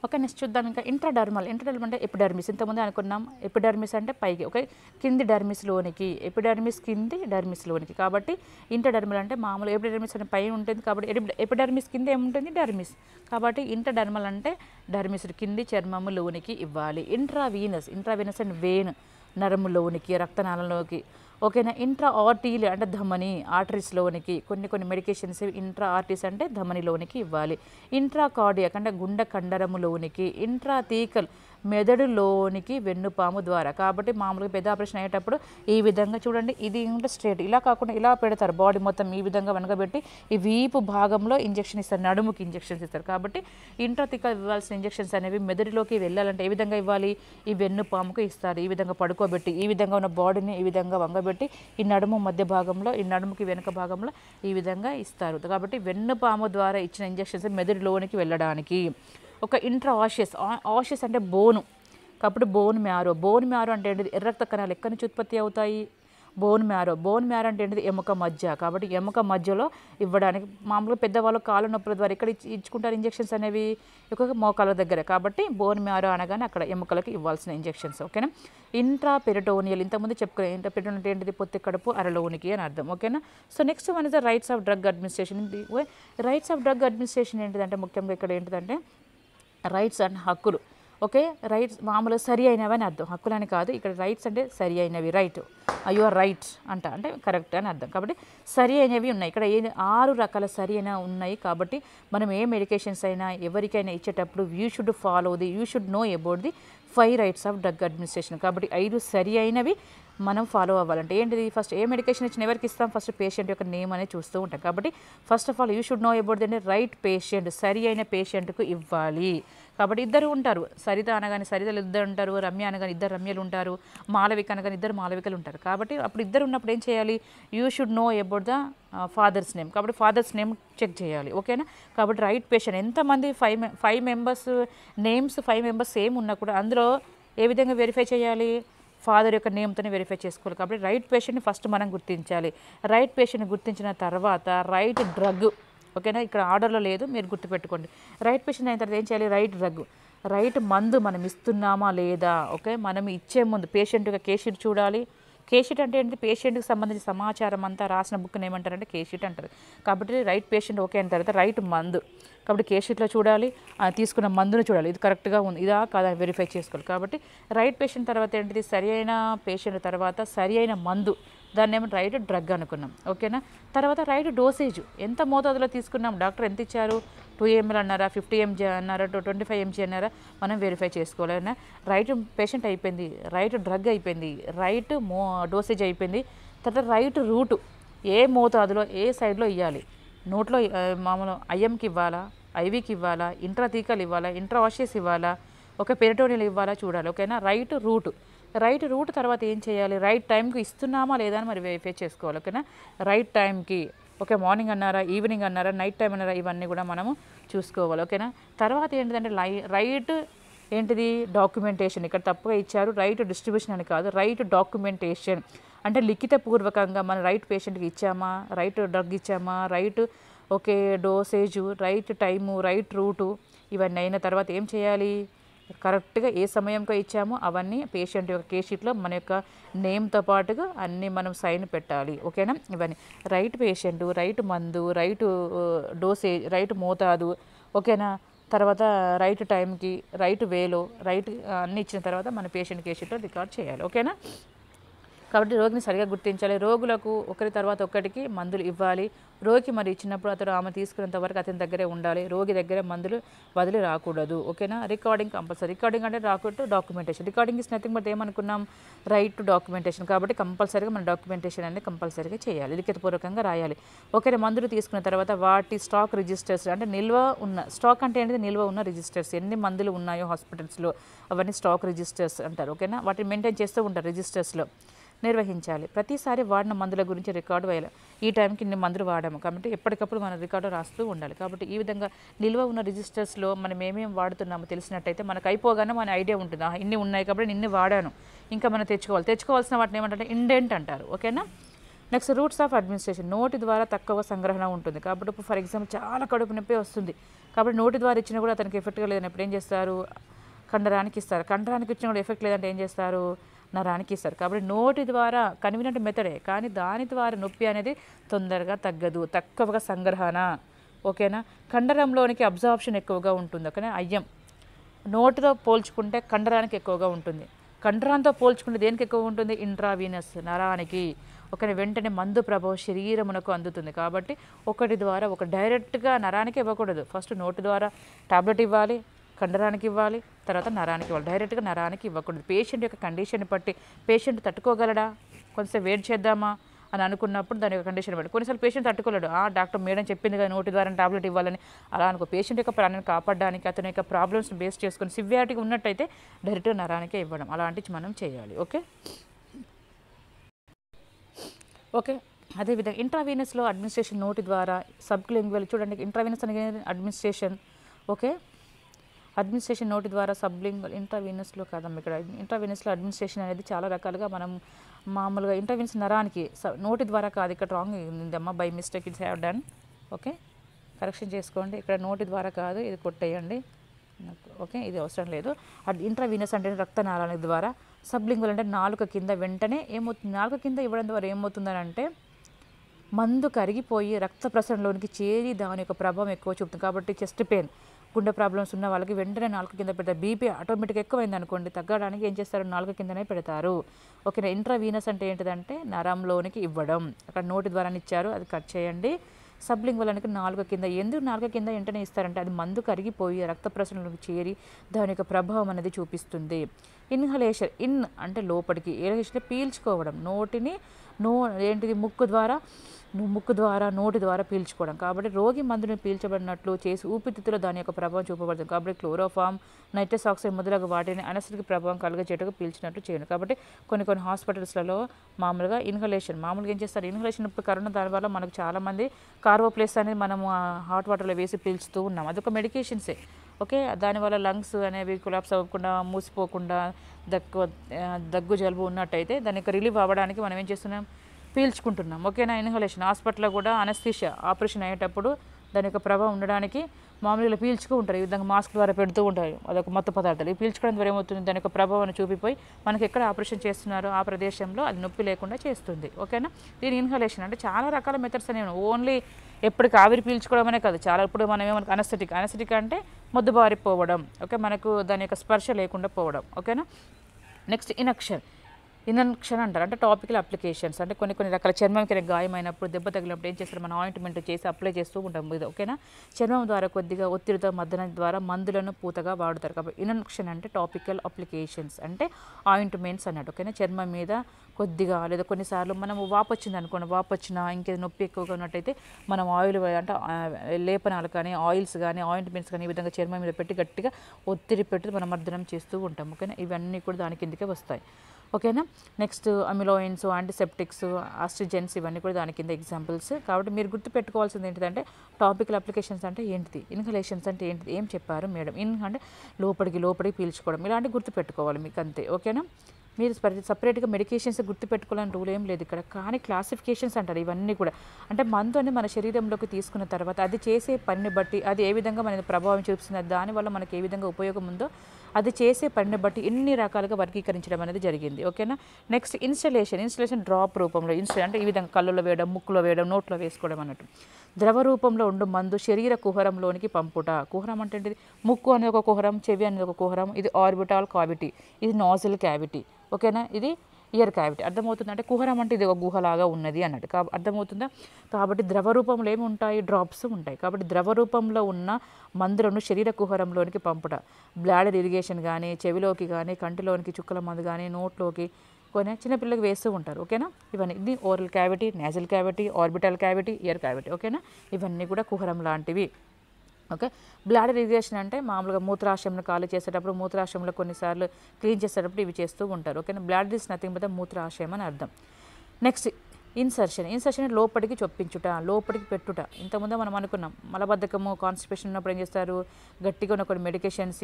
ఒక నెక్స్ట్ చూద్దాం ఇంకా ఇంట్రాడర్మల్ ఇంట్రాడర్మల్ అంటే ఎపిడర్మిస్ ఇంతకుముందు అనుకున్నాం ఎపిడర్మిస్ అంటే పైకి ఓకే కింది డర్మిస్ లోనికి ఎపిడర్మిస్ కింది లోనికి కాబట్టి ఇంటర్డర్మల్ అంటే మామూలు ఎపిడర్మిస్ అంటే పై ఉంటుంది కాబట్టి ఎపిడర్మిస్ కింద ఏముంటుంది డర్మిస్ కాబట్టి ఇంటర్డర్మల్ అంటే డర్మిస్ కింది చర్మము లోనికి ఇవ్వాలి ఇంట్రావీనస్ ఇంట్రావీనస్ అండ్ నరము నరములోనికి రక్తనాళంలోకి ఓకేనా ఇంట్రా ఆర్టీలు అంటే ధమని ఆర్టరీస్లోనికి కొన్ని కొన్ని మెడికేషన్స్ ఇంట్రా ఆర్టీస్ అంటే ధమనిలోనికి ఇవ్వాలి ఇంట్రా కార్డియాక్ అంటే గుండె కండరములోనికి ఇంట్రా తీకలు మెదడులోనికి వెన్నుపాము ద్వారా కాబట్టి మామూలుగా పెద్ద ఆపరేషన్ అయ్యేటప్పుడు ఈ విధంగా చూడండి ఇది ఏంటంటే స్ట్రేట్ ఇలా కాకుండా ఇలా పెడతారు బాడీ మొత్తం ఈ విధంగా వెనకబెట్టి ఈ వీపు భాగంలో ఇంజెక్షన్ ఇస్తారు నడుముకి ఇంజెక్షన్స్ ఇస్తారు కాబట్టి ఇంట్రాతికల్ ఇవ్వాల్సిన ఇంజక్షన్స్ అనేవి మెదడులోకి వెళ్ళాలంటే ఏ విధంగా ఇవ్వాలి ఈ వెన్నుపాముకు ఇస్తారు ఈ విధంగా పడుకోబెట్టి ఈ విధంగా ఉన్న బాడీని ఈ విధంగా వంగబెట్టి ఈ నడుము మధ్య భాగంలో ఈ నడుముకి వెనుక భాగంలో ఈ విధంగా ఇస్తారు కాబట్టి వెన్నుపాము ద్వారా ఇచ్చిన ఇంజెక్షన్స్ మెదడులోనికి వెళ్ళడానికి ఒక ఇంట్రా ఆషియస్ ఆషియస్ అంటే బోను కాబట్టి బోన్ మ్యారో బోన్ మ్యారో అంటే ఏంటిది ఎర్రక్త కణాలు ఎక్కడి నుంచి ఉత్పత్తి అవుతాయి బోన్ మ్యారో బోన్ మ్యారో అంటే ఏంటిది ఎముక మధ్య కాబట్టి ఎముక మధ్యలో ఇవ్వడానికి మామూలుగా పెద్దవాళ్ళు కాళ్ళ నొప్పుల ద్వారా ఇక్కడ ఇచ్చుకుంటారు ఇంజెక్షన్స్ అనేవి ఎక్కువ మోకాల దగ్గర కాబట్టి బోన్ మ్యారో అనగానే అక్కడ ఎముకలకు ఇవ్వాల్సిన ఇంజెక్షన్స్ ఓకేనా ఇంట్రా పెరిటోనియల్ ఇంతకుముందు చెప్పుకునే ఇంట్రా పెరిటోనియల్ అంటే ఏంటిది పొత్తి కడుపు అరలోనికి అని అర్థం ఓకేనా so next one is the rights of drug administration rights of drug administration ఏంటిదంటే ముఖ్యంగా ఇక్కడ ఏంటిదంటే రైట్స్ అండ్ హక్కులు ఓకే రైట్స్ మామూలు సరి అయినవి అని అర్థం హక్కులని కాదు ఇక్కడ రైట్స్ అంటే సరి అయినవి రైట్ ఆర్ రైట్ అంట అంటే కరెక్ట్ అని అర్థం కాబట్టి సరి అయినవి ఉన్నాయి ఇక్కడ ఏ ఆరు రకాల సరి అయినా ఉన్నాయి కాబట్టి మనం ఏ మెడికేషన్స్ అయినా ఎవరికైనా ఇచ్చేటప్పుడు you should follow the you should know about the five rights of drug administration కాబట్టి ఐదు సరి అయినవి మనం ఫాలో అవ్వాలంటే ఏంటిది ఫస్ట్ ఏ మెడికేషన్ ఇచ్చిన ఎవరికి ఇస్తాం ఫస్ట్ పేషెంట్ యొక్క నేమ్ అనేది చూస్తూ ఉంటాం కాబట్టి first of all you should know about దండి రైట్ పేషెంట్ సరి అయిన పేషెంట్కు ఇవ్వాలి కాబట్టి ఇద్దరు ఉంటారు సరిత అనగానే సరితలు ఇద్దరు ఉంటారు రమ్య అనగానే ఇద్దరు రమ్యలు ఉంటారు మాలవిక అనగానే ఇద్దరు మాలవికలు ఉంటారు కాబట్టి అప్పుడు ఇద్దరు ఉన్నప్పుడు ఏం చేయాలి you should know about the father's name కాబట్టి ఫాదర్స్ నేమ్ చెక్ చేయాలి ఓకేనా కాబట్టి రైట్ పేషెంట్ ఎంతమంది five five members names five members same ఉన్నా కూడా అందులో ఏ విధంగా వెరిఫై చేయాలి ఫాదర్ యొక్క నేమ్తోనే వెరిఫై చేసుకోవాలి కాబట్టి రైట్ పేషెంట్ని ఫస్ట్ మనం గుర్తించాలి రైట్ పేషెంట్ని గుర్తించిన తర్వాత రైట్ డ్రగ్ ఓకేనా ఇక్కడ ఆర్డర్లో లేదు మీరు గుర్తుపెట్టుకోండి రైట్ పేషెంట్ అయిన తర్వాత ఏం చేయాలి రైట్ డ్రగ్ రైట్ మందు మనం ఇస్తున్నామా లేదా ఓకే మనం ఇచ్చే ముందు పేషెంట్గా కేషీట్ చూడాలి కేషీట్ అంటే ఏంటి పేషెంట్కి సంబంధించిన సమాచారం అంతా రాసిన బుక్ని ఏమంటారంటే కేషీట్ అంటారు కాబట్టి రైట్ పేషెంట్ ఓకే అయిన తర్వాత రైట్ మందు కాబట్టి కేషీట్లో చూడాలి తీసుకున్న మందును చూడాలి ఇది కరెక్ట్గా ఉంది ఇదా కాదా వెరిఫై చేసుకోవాలి కాబట్టి రైట్ పేషెంట్ తర్వాత ఏంటిది సరి అయిన పేషెంట్ తర్వాత సరి అయిన మందు దాన్ని ఏమో రైట్ డ్రగ్ అనుకున్నాం ఓకేనా తర్వాత రైట్ డోసేజ్ ఎంత మోతాదులో తీసుకున్నాం డాక్టర్ ఎంత ఇచ్చారు టూ ఎంఎల్ అన్నారా ఫిఫ్టీ ఎంజీ అన్నారా ట్వంటీ ఫైవ్ ఎంజీ అన్నారా మనం వెరిఫై చేసుకోవాలన్నా రైట్ పేషెంట్ అయిపోయింది రైట్ డ్రగ్ అయిపోయింది రైట్ మో డోసేజ్ అయిపోయింది తర్వాత రైట్ రూటు ఏ మోతాదులో ఏ సైడ్లో ఇవ్వాలి నోట్లో మామూలు ఐఎంకి ఇవ్వాలా ఐవికి ఇవ్వాలా ఇంట్రా తీకలు ఇవ్వాలా ఇంట్రా వాషెస్ ఇవ్వాలా ఒక పెరిటోనియల్ ఇవ్వాలా చూడాలి ఓకేనా రైట్ రూట్ రైట్ రూట్ తర్వాత ఏం చేయాలి రైట్ టైంకి ఇస్తున్నామా లేదా అని మరి వెరిఫై చేసుకోవాలి ఓకేనా రైట్ టైంకి ఓకే మార్నింగ్ అన్నారా ఈవినింగ్ అన్నారా నైట్ టైం అన్నారా ఇవన్నీ కూడా మనము చూసుకోవాలి ఓకేనా తర్వాత ఏంటిదంటే లై రైట్ ఏంటిది డాక్యుమెంటేషన్ ఇక్కడ తప్పుగా ఇచ్చారు రైట్ డిస్ట్రిబ్యూషన్ అని కాదు రైట్ డాక్యుమెంటేషన్ అంటే లిఖితపూర్వకంగా మన రైట్ పేషెంట్కి ఇచ్చామా రైట్ డ్రగ్ ఇచ్చామా right okay dosage right time right route ఇవన్నీ అయిన తర్వాత ఏం చేయాలి కరెక్ట్గా ఏ సమయంకో ఇచ్చామో అవన్నీ పేషెంట్ యొక్క కేషీట్లో మన యొక్క నేమ్తో పాటుగా అన్నీ మనం సైన్ పెట్టాలి ఓకేనా ఇవన్నీ రైట్ పేషెంట్ రైట్ మందు రైట్ డోసేజ్ రైట్ మోతాదు ఓకేనా తర్వాత రైట్ టైంకి రైట్ వేలో రైట్ అన్నీ ఇచ్చిన తర్వాత మన పేషెంట్ కేషీట్లో రికార్డ్ చేయాలి ఓకేనా కాబట్టి రోగిని సరిగా గుర్తించాలి రోగులకు ఒకరి తర్వాత ఒకరికి మందులు ఇవ్వాలి రోగి మరి ఇచ్చినప్పుడు అతను ఆమె తీసుకునేంత వరకు అతని దగ్గరే ఉండాలి రోగి దగ్గరే మందులు వదిలి రాకూడదు ఓకేనా రికార్డింగ్ కంపల్సరీ రికార్డింగ్ అంటే రాకూడదు documentation recording is nothing but ఏమనుకున్నాం రైట్ టు డాక్యుమెంటేషన్ కాబట్టి కంపల్సరీగా మన డాక్యుమెంటేషన్ అనేది కంపల్సరీగా చేయాలి లిఖితపూర్వకంగా రాయాలి ఒకరి మందులు తీసుకున్న తర్వాత వాటి స్టాక్ రిజిస్టర్స్ అంటే నిల్వ ఉన్న స్టాక్ అంటే ఏంటి నిల్వ ఉన్న రిజిస్టర్స్ ఎన్ని మందులు ఉన్నాయో హాస్పిటల్స్లో అవన్నీ స్టాక్ రిజిస్టర్స్ అంటారు ఓకేనా వాటిని మెయింటైన్ చేస్తూ ఉంటారు రిజిస్టర్స్లో నిర్వహించాలి ప్రతిసారి వాడిన మందుల గురించి రికార్డు వేయాలి ఈ టైంకి ఇన్ని మందులు వాడాము కాబట్టి ఎప్పటికప్పుడు మనం రికార్డు రాస్తూ ఉండాలి కాబట్టి ఈ విధంగా నిల్వ ఉన్న రిజిస్టర్స్లో మనం ఏమేమి వాడుతున్నామో తెలిసినట్టయితే మనకు అయిపోగానే మన ఐడియా ఉంటుంది ఇన్ని ఉన్నాయి కాబట్టి నిన్ను వాడాను ఇంకా మనం తెచ్చుకోవాలి తెచ్చుకోవాల్సిన వాటిని ఏమంటే ఇండెంట్ అంటారు ఓకేనా నెక్స్ట్ రూట్స్ ఆఫ్ అడ్మినిస్ట్రేషన్ నోటి ద్వారా తక్కువ సంగ్రహణ ఉంటుంది కాబట్టి ఇప్పుడు ఫర్ ఎగ్జాంపుల్ చాలా కడుపు నొప్పి వస్తుంది కాబట్టి నోటి ద్వారా ఇచ్చినా కూడా అతనికి ఎఫెక్ట్గా లేదని ఇప్పుడు ఏం చేస్తారు కండరానికి ఇస్తారు కండరానికి ఇచ్చినా కూడా ఎఫెక్ట్ లేదంటే ఏం చేస్తారు నరానికి ఇస్తారు కాబట్టి నోటి ద్వారా కన్వీనియంట్ మెథడే కానీ దాని ద్వారా నొప్పి అనేది తొందరగా తగ్గదు తక్కువగా సంగ్రహణ ఓకేనా కండరంలోనికి అబ్జార్ప్షన్ ఎక్కువగా ఉంటుంది ఓకేనా అయ్యం నోటితో పోల్చుకుంటే కండరానికి ఎక్కువగా ఉంటుంది కండరాంతో పోల్చుకుంటే దేనికి ఎక్కువ ఉంటుంది ఇంట్రావీనస్ నరానికి ఒకటి వెంటనే మందు ప్రభావ శరీరమునకు అందుతుంది కాబట్టి ఒకటి ద్వారా ఒక డైరెక్ట్గా నరానికి ఇవ్వకూడదు ఫస్ట్ నోటి ద్వారా టాబ్లెట్ ఇవ్వాలి కండరానికి ఇవ్వాలి తర్వాత నరానికి ఇవ్వాలి డైరెక్ట్గా నరానికి ఇవ్వకూడదు పేషెంట్ యొక్క కండిషన్ బట్టి పేషెంట్ తట్టుకోగలడా కొంచెం వెయిట్ చేద్దామా అని అనుకున్నప్పుడు దాని యొక్క కండిషన్ బట్టి కొన్నిసార్లు పేషెంట్ తట్టుకోలేడు ఆ డాక్టర్ మేడం చెప్పింది కానీ నోటి ద్వారా టాబ్లెట్ ఇవ్వాలని అలా అనుకో పేషెంట్ యొక్క ప్రాణాన్ని కాపాడడానికి అతని యొక్క ప్రాబ్లమ్స్ బేస్ చేసుకొని సివియారిటీ ఉన్నట్టయితే డైరెక్ట్గా నరానికే ఇవ్వడం అలాంటివి మనం చేయాలి ఓకే ఓకే అదేవిధంగా ఇంట్రావీనస్లో అడ్మినిస్ట్రేషన్ నోటి ద్వారా సబ్ క్లింగ్వల్ చూడండి ఇంట్రావీనస్ అనేది అడ్మినిస్ట్రేషన్ ఓకే అడ్మినిస్ట్రేషన్ నోటి ద్వారా సబ్లింగ్ ఇంట్రావీనస్లో కాదమ్మ ఇక్కడ ఇంట్రావీనస్లో అడ్మినిస్ట్రేషన్ అనేది చాలా రకాలుగా మనం మామూలుగా ఇంటర్వ్యూన్స్ నరానికి నోటి ద్వారా కాదు ఇక్కడ రాంగ్ ఉందమ్మా by mistake it's have done okay correction చేసుకోండి ఇక్కడ నోటి ద్వారా కాదు ఇది కొట్టేయండి ఓకే ఇది అవసరం లేదు అడ్ ఇంట్రావీనస్ అంటే రక్తనాళాల ద్వారా సబ్లింగులు అంటే నాలుక కింద వెంటనే ఏమవుతుంది నాలుక కింద ఇవ్వడం ద్వారా ఏమవుతుందని అంటే మందు కరిగిపోయి రక్త ప్రసరణలోనికి చేరి దాని యొక్క ప్రభావం ఎక్కువ చూపుతుంది కాబట్టి చెస్ట్ పెయిన్ గుండె ప్రాబ్లమ్స్ ఉన్న వాళ్ళకి వెంటనే నాలుగు కింద పెడతారు బీపీ ఆటోమేటిక్ ఎక్కువైంది అనుకోండి తగ్గడానికి ఏం చేస్తారు నాలుగు కిందనే పెడతారు ఓకేనా ఇంట్రావీనస్ అంటే ఏంటిదంటే నరంలోనికి ఇవ్వడం అక్కడ నోటి ద్వారా ఇచ్చారు అది కట్ చేయండి సబ్లింగ్ వలనకి నాలుగు కింద ఎందుకు నాలుగు కింద వెంటనే ఇస్తారంటే అది మందు కరిగిపోయి రక్త ప్రసరణలోకి చేరి దాని యొక్క ప్రభావం అనేది చూపిస్తుంది ఇన్హలేషన్ ఇన్ అంటే లోపలికి ఏలేషన్ పీల్చుకోవడం నోటిని నో ఏంటిది ముక్కు ద్వారా ముక్కు ద్వారా నోటి ద్వారా పీల్చుకోవడం కాబట్టి రోగి మందుని పీల్చబడినట్లు చేసి ఊపిరితిత్తులో దాని యొక్క ప్రభావం చూపబడుతుంది కాబట్టి క్లోరోఫామ్ నైట్రస్ ఆక్సైడ్ మొదలగు వాటిని అనసరికి ప్రభావం కలిగేటట్టుగా పీల్చినట్లు చేయను కాబట్టి కొన్ని కొన్ని హాస్పిటల్స్లలో మామూలుగా ఇన్హలేషన్ మామూలుగా ఏం చేస్తారు ఇన్హలేషన్ ఇప్పుడు కరోనా దాని వల్ల మనకు చాలామంది కార్వోప్లేస్ అనేది మనము హాట్ వాటర్లో వేసి పీల్చుతూ ఉన్నాం అదొక మెడికేషన్సే ఓకే దానివల్ల లంగ్స్ అనేవి కొలాప్స్ అవ్వకుండా మూసిపోకుండా దగ్గు దగ్గు జలుబు ఉన్నట్టయితే దానికి రిలీవ్ అవ్వడానికి మనం ఏం చేస్తున్నాం పీల్చుకుంటున్నాం ఓకేనా ఇన్హలేషన్ హాస్పిటల్లో కూడా అనస్థీషియా ఆపరేషన్ అయ్యేటప్పుడు దాని యొక్క ప్రభావం ఉండడానికి మామూలుగా పీల్చుకుంటారు ఉంటారు ఈ విధంగా మాస్క్ ద్వారా పెడుతూ ఉంటారు అదొక మత్త పదార్థాలు ఈ పీల్చుకోవడం ద్వారా ఏమవుతుంది దాని యొక్క ప్రభావాన్ని చూపిపోయి మనకి ఎక్కడ ఆపరేషన్ చేస్తున్నారో ఆ ప్రదేశంలో అది నొప్పి లేకుండా చేస్తుంది ఓకేనా దీని ఇన్హలేషన్ అంటే చాలా రకాల మెథడ్స్ అనేవి ఓన్లీ ఎప్పటికి ఆవిరి పీల్చుకోవడమనే కాదు చాలా ఇప్పుడు మనం ఏమనుకో అనస్థెటిక్ అనస్థెటిక్ అంటే మొద్దుబారిపోవడం ఓకే మనకు దాని యొక్క స్పర్శ లేకుండా పోవడం ఓకేనా నెక్స్ట్ ఇనక్షన్ ఇన్ఫెక్షన్ అంటారు అంటే టాపికల్ అప్లికేషన్స్ అంటే కొన్ని కొన్ని రకాల చర్మంకి గాయమైనప్పుడు దెబ్బ తగిలినప్పుడు ఏం చేస్తారు మనం ఆయింట్మెంట్ చేసి అప్లై చేస్తూ ఉంటాం ఇది ఓకేనా చర్మం ద్వారా కొద్దిగా ఒత్తిడితో మద్దన ద్వారా మందులను పూతగా వాడుతారు కాబట్టి ఇన్ఫెక్షన్ అంటే టాపికల్ అప్లికేషన్స్ అంటే ఆయింట్మెంట్స్ అన్నట్టు ఓకేనా చర్మం మీద కొద్దిగా లేదా కొన్నిసార్లు మనం వాపొచ్చింది అనుకోండి వాపొచ్చినా ఇంకేదో నొప్పి ఎక్కువగా ఉన్నట్టయితే మనం ఆయిల్ అంటే లేపనాలు కానీ ఆయిల్స్ కానీ ఆయింట్మెంట్స్ కానీ ఈ విధంగా చర్మం మీద పెట్టి గట్టిగా ఒత్తిడి పెట్టి మనం మర్దనం చేస్తూ ఉంటాం ఓకేనా ఇవన్నీ కూడా దాని కిందకే వస్తాయి ఓకేనా నెక్స్ట్ అమిలోయిన్స్ యాంటీసెప్టిక్స్ ఆస్ట్రిజెన్స్ ఇవన్నీ కూడా దాని కింద ఎగ్జాంపుల్స్ కాబట్టి మీరు గుర్తుపెట్టుకోవాల్సింది ఏంటిదంటే టాపికల్ అప్లికేషన్స్ అంటే ఏంటిది ఇన్హలేషన్స్ అంటే ఏంటిది ఏం చెప్పారు మేడం ఇన్ అంటే లోపలికి లోపలికి పీల్చుకోవడం ఇలాంటివి గుర్తుపెట్టుకోవాలి మీకు అంతే ఓకేనా మీరు సపరేట్గా మెడికేషన్స్ గుర్తుపెట్టుకోవాలని రూల్ ఏం లేదు ఇక్కడ కానీ క్లాసిఫికేషన్స్ అంటారు ఇవన్నీ కూడా అంటే మనతోనే మన శరీరంలోకి తీసుకున్న తర్వాత అది చేసే పనిని బట్టి అది ఏ విధంగా మనకి ప్రభావం చూపిస్తుంది దానివల్ల మనకి ఏ విధంగా ఉపయోగం ఉందో అది చేసే పనిని బట్టి ఇన్ని రకాలుగా వర్గీకరించడం అనేది జరిగింది ఓకేనా నెక్స్ట్ ఇన్స్టలేషన్ ఇన్స్టలేషన్ డ్రాప్ రూపంలో ఇన్స్టల్ అంటే ఈ విధంగా కళ్ళలో వేయడం ముక్కులో వేయడం నోట్లో వేసుకోవడం అన్నట్టు ద్రవ రూపంలో ఉండు మందు శరీర కుహరంలోనికి పంపుట కుహరం అంటే ముక్కు అనేది ఒక కుహరం చెవి అనేది ఒక కుహరం ఇది ఆర్బిటాల్ కావిటీ ఇది నాజిల్ క్యావిటీ ఓకేనా ఇది ఇయర్ క్యావిటీ అర్థమవుతుంది అంటే కుహరం అంటే ఇది ఒక గుహలాగా ఉన్నది అన్నట్టు కా అర్థమవుతుందా కాబట్టి ద్రవ రూపంలో ఏమి ఉంటాయి డ్రాప్స్ ఉంటాయి కాబట్టి ద్రవ రూపంలో ఉన్న మందులను శరీర కుహరంలోనికి పంపుట బ్లాడర్ ఇరిగేషన్ కానీ చెవిలోకి కానీ కంటిలోనికి చుక్కల మందు కానీ నోట్లోకి కొన్ని చిన్నపిల్లలకి వేస్తూ ఉంటారు ఓకేనా ఇవన్నీ ఇది oral cavity nasal cavity orbital cavity ear cavity ఓకేనా ఇవన్నీ కూడా కుహరం లాంటివి ఓకే బ్లాడర్ ఇరిగేషన్ అంటే మామూలుగా మూత్రాశయంను ఖాళీ చేసేటప్పుడు మూత్రాశయంలో కొన్నిసార్లు క్లీన్ చేసేటప్పుడు ఇవి చేస్తూ ఉంటారు ఓకేనా బ్లాడర్ ఇస్ నథింగ్ బట్ మూత్రాశయం అని అర్థం నెక్స్ట్ ఇన్సర్షన్ ఇన్సర్షన్ లోపలికి చొప్పించుట లోపలికి పెట్టుట ఇంతకుముందు మనం అనుకున్నాం మలబద్ధకము కాన్స్టిపేషన్ ఉన్నప్పుడు ఏం చేస్తారు గట్టిగా ఉన్న కొన్ని మెడికేషన్స్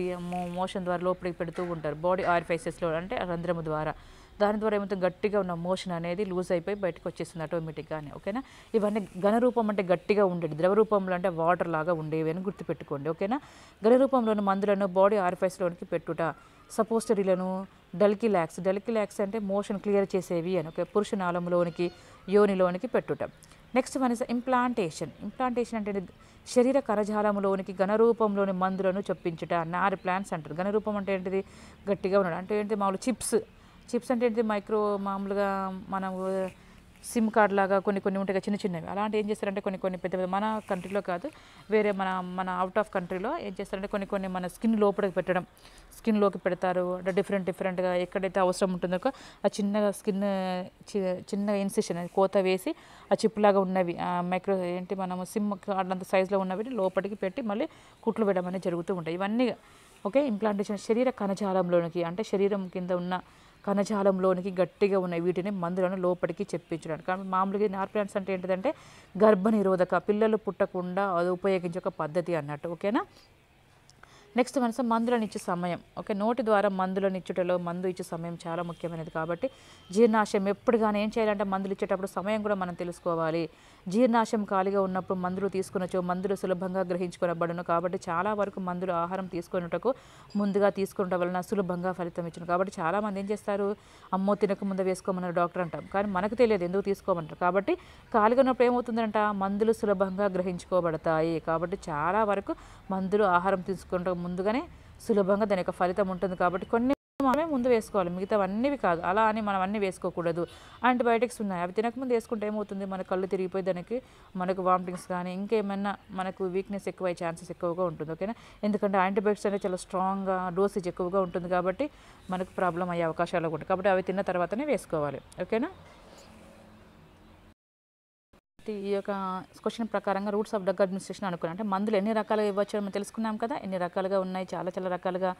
మోషన్ ద్వారా లోపలికి పెడుతూ ఉంటారు బాడీ ఆర్ఫైసెస్లో అంటే రంధ్రము ద్వారా దాని ద్వారా ఏమైతే గట్టిగా ఉన్న మోషన్ అనేది లూజ్ అయిపోయి బయటకు వచ్చేస్తుంది ఆటోమేటిక్గానే ఓకేనా ఇవన్నీ ఘనరూపం అంటే గట్టిగా ఉండేది ద్రవ రూపంలో అంటే వాటర్ లాగా ఉండేవి అని గుర్తుపెట్టుకోండి ఓకేనా ఘనరూపంలోని మందులను బాడీ ఆర్ఫైస్లోనికి పెట్టుట సపోస్టరీలను డల్కి ల్యాక్స్ అంటే మోషన్ క్లియర్ చేసేవి అని ఓకే నాలంలోనికి యోనిలోనికి పెట్టుట next one is implantation implantation అంటే శరీర కరజాలంలోనికి ఘనరూపంలోని మందులను చొప్పించుట నారి ప్లాంట్స్ అంటారు ఘనరూపం అంటే ఏంటిది గట్టిగా ఉండడం అంటే ఏంటి మామూలు చిప్స్ చిప్స్ అంటే ఏంటి మైక్రో మామూలుగా మనం సిమ్ కార్డ్ లాగా కొన్ని కొన్ని ఉంటాయి కదా చిన్న చిన్నవి అలాంటి ఏం చేస్తారంటే కొన్ని కొన్ని పెద్ద పెద్ద మన కంట్రీలో కాదు వేరే మన మన అవుట్ ఆఫ్ కంట్రీలో ఏం చేస్తారంటే కొన్ని కొన్ని మన స్కిన్ లోపలికి పెట్టడం స్కిన్లోకి పెడతారు అంటే డిఫరెంట్ డిఫరెంట్గా ఎక్కడైతే అవసరం ఉంటుందో ఆ చిన్నగా స్కిన్ చిన్నగా ఇన్సిషన్ కోత వేసి ఆ చిప్ లాగా ఉన్నవి మైక్రో ఏంటి మనము సిమ్ కార్డ్ అంత సైజులో ఉన్నవి లోపలికి పెట్టి మళ్ళీ కుట్లు వేయడం అనేది జరుగుతూ ఉంటాయి ఇవన్నీ ఓకే ఇంప్లాంటేషన్ శరీర కణజాలంలోనికి అంటే శరీరం కింద ఉన్న కణజాలంలోనికి గట్టిగా ఉన్న వీటిని మందులను లోపలికి చెప్పించడానికి కానీ మామూలుగా నార్ ప్లాంట్స్ అంటే ఏంటంటే గర్భనిరోధక పిల్లలు పుట్టకుండా అది ఉపయోగించే ఒక పద్ధతి అన్నట్టు ఓకేనా నెక్స్ట్ మనసు మందులను ఇచ్చే సమయం ఓకే నోటి ద్వారా మందులను ఇచ్చుటలో మందు ఇచ్చే సమయం చాలా ముఖ్యమైనది కాబట్టి జీర్ణాశయం ఎప్పుడు కానీ ఏం చేయాలంటే మందులు ఇచ్చేటప్పుడు సమయం కూడా మనం తెలుసుకోవాలి జీర్ణాశయం ఖాళీగా ఉన్నప్పుడు మందులు తీసుకునొచ్చు మందులు సులభంగా గ్రహించుకునబడును కాబట్టి చాలా వరకు మందులు ఆహారం తీసుకున్నటకు ముందుగా తీసుకునటం వలన సులభంగా ఫలితం ఇచ్చిన కాబట్టి చాలామంది ఏం చేస్తారు అమ్మో తినక ముందు వేసుకోమన్నారు డాక్టర్ అంటాం కానీ మనకు తెలియదు ఎందుకు తీసుకోమంటారు కాబట్టి ఖాళీగా ఉన్నప్పుడు ఏమవుతుందంట మందులు సులభంగా గ్రహించుకోబడతాయి కాబట్టి చాలా వరకు మందులు ఆహారం తీసుకుంటూ ముందుగానే సులభంగా దాని యొక్క ఫలితం ఉంటుంది కాబట్టి కొన్ని మనమే ముందు వేసుకోవాలి మిగతావన్నీ కాదు అలా అని మనం అన్నీ వేసుకోకూడదు యాంటీబయాటిక్స్ ఉన్నాయి అవి తినకముందు వేసుకుంటే ఏమవుతుంది మన కళ్ళు తిరిగిపోయి దానికి మనకు వామిటింగ్స్ కానీ ఇంకేమైనా మనకు వీక్నెస్ ఎక్కువ ఛాన్సెస్ ఎక్కువగా ఉంటుంది ఓకేనా ఎందుకంటే యాంటీబయాటిక్స్ అనేది చాలా స్ట్రాంగ్గా డోసేజ్ ఎక్కువగా ఉంటుంది కాబట్టి మనకు ప్రాబ్లం అయ్యే అవకాశాలు ఉంటాయి కాబట్టి అవి తిన్న తర్వాతనే వేసుకోవాలి ఓకేనా ఈ యొక్క క్వశ్చన్ ప్రకారంగా రూట్స్ ఆఫ్ డ్రగ్ అడ్మినిస్ట్రేషన్ అనుకున్నాను అంటే మందులు ఎన్ని రకాలుగా ఇవ్వచ్చు మనం తెలుసుకున్నాం కదా ఎన్ని రకాలుగా ఉన్నాయి చాలా చాలా రకాలుగా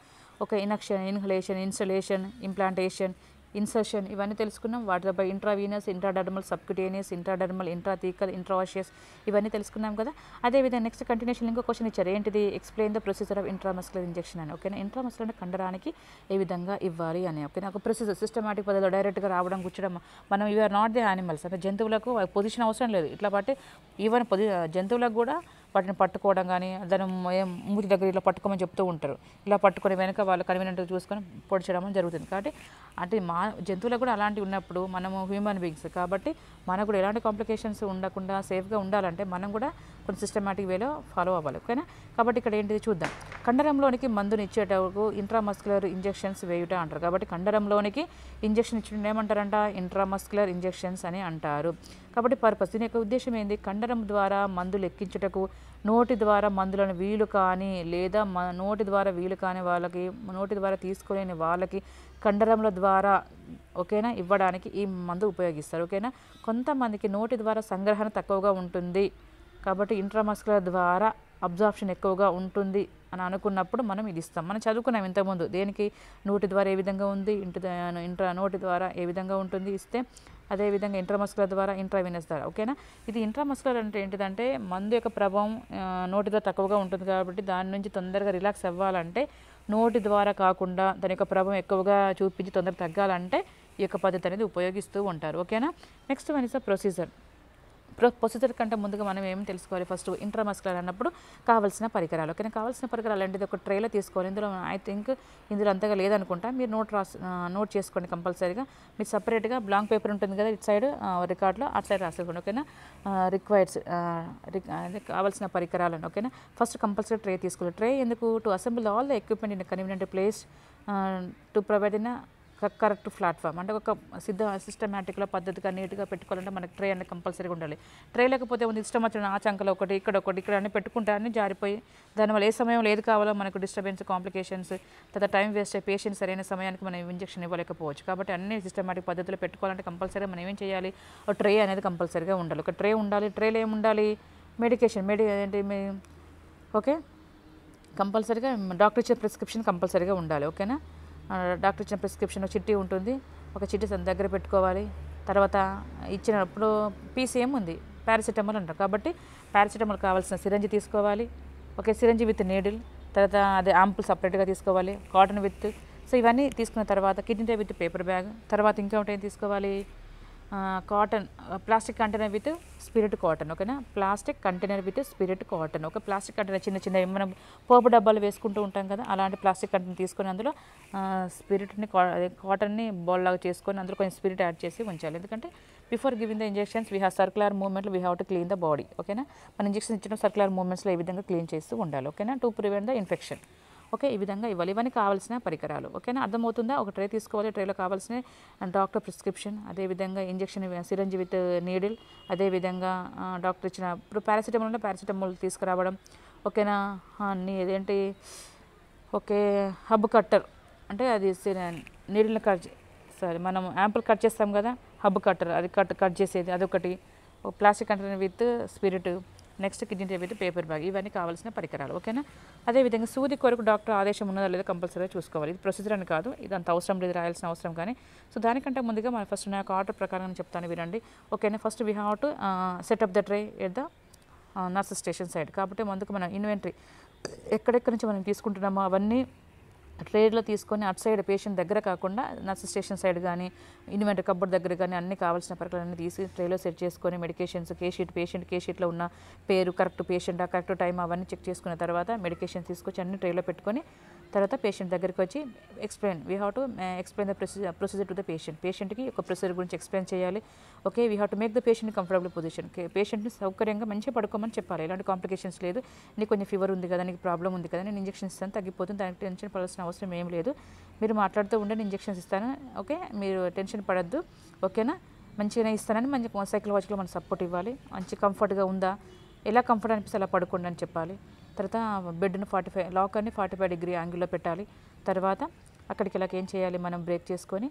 ఒక injection inhalation insulation implantation insertion ఇవన్నీ తెలుసుకున్నాం వాటిపై intravenous intradermal subcutaneous intradermal intrathecal intraosseous ఇవన్నీ తెలుసుకున్నాం కదా అదేవిధంగా నెక్స్ట్ కంటిన్యూషన్ ఇంకో క్వశ్చన్ ఇచ్చారు ఏంటిది explain the procedure of intramuscular injection అని ఓకేనా ఇంట్రామస్కులర్ కండడానికి కండరానికి ఏ విధంగా ఇవ్వాలి అని ఓకేనా ఒక ప్రొసీజర్ సిస్టమాటిక్ పద్ధతిలో డైరెక్ట్గా రావడం కూర్చడం మనం you are are not the animals అంటే జంతువులకు పొజిషన్ అవసరం లేదు ఇట్లా పాటు ఈవెన్ పొజి జంతువులకు కూడా వాటిని పట్టుకోవడం కానీ దాని మూతి దగ్గర ఇలా పట్టుకోమని చెప్తూ ఉంటారు ఇలా పట్టుకొని వెనక వాళ్ళు కన్వీనియంట్గా చూసుకొని పొడిచడం జరుగుతుంది కాబట్టి అంటే మా జంతువులకు కూడా అలాంటివి ఉన్నప్పుడు మనము హ్యూమన్ బీయింగ్స్ కాబట్టి మనకు కూడా ఎలాంటి కాంప్లికేషన్స్ ఉండకుండా సేఫ్గా ఉండాలంటే మనం కూడా కొంచెం సిస్టమేటిక్ వేలో ఫాలో అవ్వాలి ఓకేనా కాబట్టి ఇక్కడ ఏంటిది చూద్దాం కండరంలోనికి మందుని ఇచ్చేటప్పుడు ఇంట్రామస్కులర్ ఇంజెక్షన్స్ వేయుట అంటారు కాబట్టి కండరంలోనికి ఇంజెక్షన్ ఇచ్చిన ఏమంటారంట ఇంట్రామస్కులర్ ఇంజెక్షన్స్ అని అంటారు కాబట్టి పర్పస్ దీని యొక్క ఉద్దేశం ఏంది కండరం ద్వారా మందులు ఎక్కించుటకు నోటి ద్వారా మందులను వీలు కాని లేదా నోటి ద్వారా వీలు కాని వాళ్ళకి నోటి ద్వారా తీసుకోలేని వాళ్ళకి కండరముల ద్వారా ఓకేనా ఇవ్వడానికి ఈ మందు ఉపయోగిస్తారు ఓకేనా కొంతమందికి నోటి ద్వారా సంగ్రహణ తక్కువగా ఉంటుంది కాబట్టి ఇంట్రామస్కులర్ ద్వారా అబ్జార్ప్షన్ ఎక్కువగా ఉంటుంది అని అనుకున్నప్పుడు మనం ఇది ఇస్తాం మనం చదువుకున్నాం ఇంతకుముందు దేనికి నోటి ద్వారా ఏ విధంగా ఉంది ఇంటి ఇంట్రా నోటి ద్వారా ఏ విధంగా ఉంటుంది ఇస్తే అదేవిధంగా ఇంట్రామస్కులర్ ద్వారా ఇంట్రావీనస్ ద్వారా ఓకేనా ఇది ఇంట్రామస్కులర్ అంటే ఏంటిదంటే మందు యొక్క ప్రభావం నోటి ద్వారా తక్కువగా ఉంటుంది కాబట్టి దాని నుంచి తొందరగా రిలాక్స్ అవ్వాలంటే నోటి ద్వారా కాకుండా దాని యొక్క ప్రభావం ఎక్కువగా చూపించి తొందరగా తగ్గాలంటే ఈ యొక్క పద్ధతి అనేది ఉపయోగిస్తూ ఉంటారు ఓకేనా next one is a procedure procedure కంటే ముందుగా మనం ఏం తెలుసుకోవాలి ఫస్ట్ ఇంట్రామస్కులర్ అన్నప్పుడు కావాల్సిన పరికరాలు ఓకేనా కావాల్సిన పరికరాలు అంటే ఒక ట్రేలో తీసుకోవాలి ఇందులో ఐ థింక్ ఇందులో అంతగా లేదనుకుంటా మీరు నోట్ రాసి నోట్ చేసుకోండి కంపల్సరీగా మీరు సపరేట్గా బ్లాంక్ పేపర్ ఉంటుంది కదా ఇటు సైడ్ రికార్డులో అటు సైడ్ రాసుకోండి ఓకేనా రిక్వైర్స్ కావాల్సిన పరికరాలను ఓకేనా ఫస్ట్ కంపల్సరీ ట్రే తీసుకోవాలి ట్రే ఎందుకు to assembly all the equipment in convenient place to provide in correct platform అంటే ఒక సిద్ధ సిస్టమేటిక్లో పద్ధతిగా నీట్గా పెట్టుకోవాలంటే మనకి ట్రే అనేది కంపల్సరీగా ఉండాలి ట్రే లేకపోతే ఉంది ఇష్టం వచ్చిన ఆ చంకలో ఒకటి ఇక్కడ ఒకటి ఇక్కడ అన్ని అన్నీ జారిపోయి దానివల్ల ఏ సమయం ఏది కావాలో మనకు డిస్టర్బెన్స్ కాంప్లికేషన్స్ తర్వాత టైం వేస్ట్ అయ్యి పేషెంట్ సరైన సమయానికి మనం ఇంజక్షన్ ఇవ్వలేకపోవచ్చు కాబట్టి అన్ని సిస్టమేటిక్ పద్ధతిలో పెట్టుకోవాలంటే కంపల్సరీగా మనం ఏం చేయాలి ఒక ట్రే అనేది కంపల్సరీగా ఉండాలి ఒక ట్రే ఉండాలి ట్రేలో ఏమి ఉండాలి మెడికేషన్ మెడి ఏంటి ఓకే కంపల్సరీగా డాక్టర్ ఇచ్చే ప్రిస్క్రిప్షన్ కంపల్సరీగా ఉండాలి ఓకేనా డాక్టర్ ఇచ్చిన ప్రిస్క్రిప్షన్ చిట్టి ఉంటుంది ఒక చిట్టి దగ్గర పెట్టుకోవాలి తర్వాత ఇచ్చినప్పుడు పీసీఎం ఉంది పారాసిటమాల్ అంటారు కాబట్టి పారాసిటమాల్ కావాల్సిన సిరంజి తీసుకోవాలి ఒకే సిరంజి విత్ నీడిల్ తర్వాత అది ఆంపుల్ సపరేట్గా తీసుకోవాలి కాటన్ విత్ సో ఇవన్నీ తీసుకున్న తర్వాత kidney tray with paper bag తర్వాత ఇంకా ఒకటి తీసుకోవాలి cotton plastic container with spirit cotton ఓకేనా plastic container with spirit cotton ఒక ప్లాస్టిక్ కంటైనర్ చిన్న చిన్న మనం పోపు డబ్బాలు వేసుకుంటూ ఉంటాం కదా అలాంటి ప్లాస్టిక్ కంటైనర్ తీసుకొని అందులో స్పిరిట్ని కాటన్ని బాల్ లాగా చేసుకొని అందులో కొంచెం స్పిరిట్ యాడ్ చేసి ఉంచాలి ఎందుకంటే before giving the injections we have circular మూవ్మెంట్లు we have to clean the body ఓకేనా మన ఇంజెక్షన్ ఇచ్చిన సర్క్యులర్ మూవ్మెంట్స్లో ఈ విధంగా క్లీన్ చేస్తూ ఉండాలి ఓకేనా to prevent the infection okay ఈ విధంగా ఇవ్వాలి ఇవన్నీ కావాల్సిన పరికరాలు ఓకేనా అర్థమవుతుందా ఒక ట్రే తీసుకోవాలి ట్రేలో కావాల్సిన డాక్టర్ ప్రిస్క్రిప్షన్ అదేవిధంగా ఇంజక్షన్ సిరంజి విత్ నీడిల్ అదేవిధంగా డాక్టర్ ఇచ్చిన ఇప్పుడు పారాసిటమాల్ ఉంటే పారాసిటమాల్ తీసుకురావడం ఓకేనా ఏదేంటి ఓకే హబ్ కట్టర్ అంటే అది నీడిల్ని కట్ సారీ మనం యాంపుల్ కట్ చేస్తాం కదా హబ్ కట్టర్ అది కట్ కట్ చేసేది అదొకటి plastic container with spirit next kidney table paper bag ఇవన్నీ కావాల్సిన పరికరాలు ఓకేనా అదేవిధంగా సూది కొరకు డాక్టర్ ఆదేశం ఉన్నదా లేదా కంపల్సరీగా చూసుకోవాలి ఇది ప్రొసీజర్ అని కాదు ఇది అంత అవసరం లేదు రాయాల్సిన అవసరం కానీ సో దానికంటే ముందుగా మన ఫస్ట్ నా ఆర్డర్ ప్రకారం చెప్తాను వినండి ఓకేనా first we have to set up the tray at the nurse station side కాబట్టి ముందుకు మనం ఇన్వెంటరీ ఎక్కడెక్కడి నుంచి మనం తీసుకుంటున్నామో అవన్నీ ట్రేడ్లో తీసుకొని అటు సైడ్ పేషెంట్ దగ్గర కాకుండా నర్స్ స్టేషన్ సైడ్ కానీ ఇన్వెంటర్ కబ్బర్ దగ్గర కానీ అన్ని కావాల్సిన పరికరాలన్నీ తీసి ట్రేలో సెట్ చేసుకొని medications case sheet patient case షీట్లో ఉన్న పేరు కరెక్ట్ పేషెంట్ కరెక్ట్ టైం అవన్నీ చెక్ చేసుకున్న తర్వాత మెడికేషన్స్ తీసుకొచ్చి అన్ని ట్రేలో పెట్టుకొని తర్వాత పేషెంట్ దగ్గరికి వచ్చి explain we have to explain the procedure procedure to the patient పేషెంట్కి ఒక ప్రొసీజర్ గురించి ఎక్స్ప్లెయిన్ చేయాలి okay we have to make the patient comfortable position పేషెంట్ని సౌకర్యంగా మంచిగా పడుకోమని చెప్పాలి ఎలాంటి కాంప్లికేషన్స్ లేదు నీకు కొంచెం ఫీవర్ ఉంది కదా నీకు ప్రాబ్లం ఉంది కదా నేను ఇంజక్షన్స్ ఇస్తాను తగ్గిపోతుంది దానికి టెన్షన్ పడాల్సిన అవసరం ఏం లేదు మీరు మాట్లాడుతూ ఉండే ఇంజక్షన్స్ ఇస్తాను ఓకే మీరు టెన్షన్ పడద్దు ఓకేనా మంచిగానే ఇస్తానని మంచి సైకలాజికల్ మనం సపోర్ట్ ఇవ్వాలి మంచి కంఫర్ట్గా ఉందా ఎలా కంఫర్ట్ అనిపిస్తే అలా పడుకోండి అని చెప్పాలి తర్వాత బెడ్ని ఫార్టీ ఫైవ్ లాకర్ని ఫార్టీ ఫైవ్ డిగ్రీ యాంగిల్లో పెట్టాలి తర్వాత అక్కడికి ఇలాగ ఏం చేయాలి మనం బ్రేక్ చేసుకొని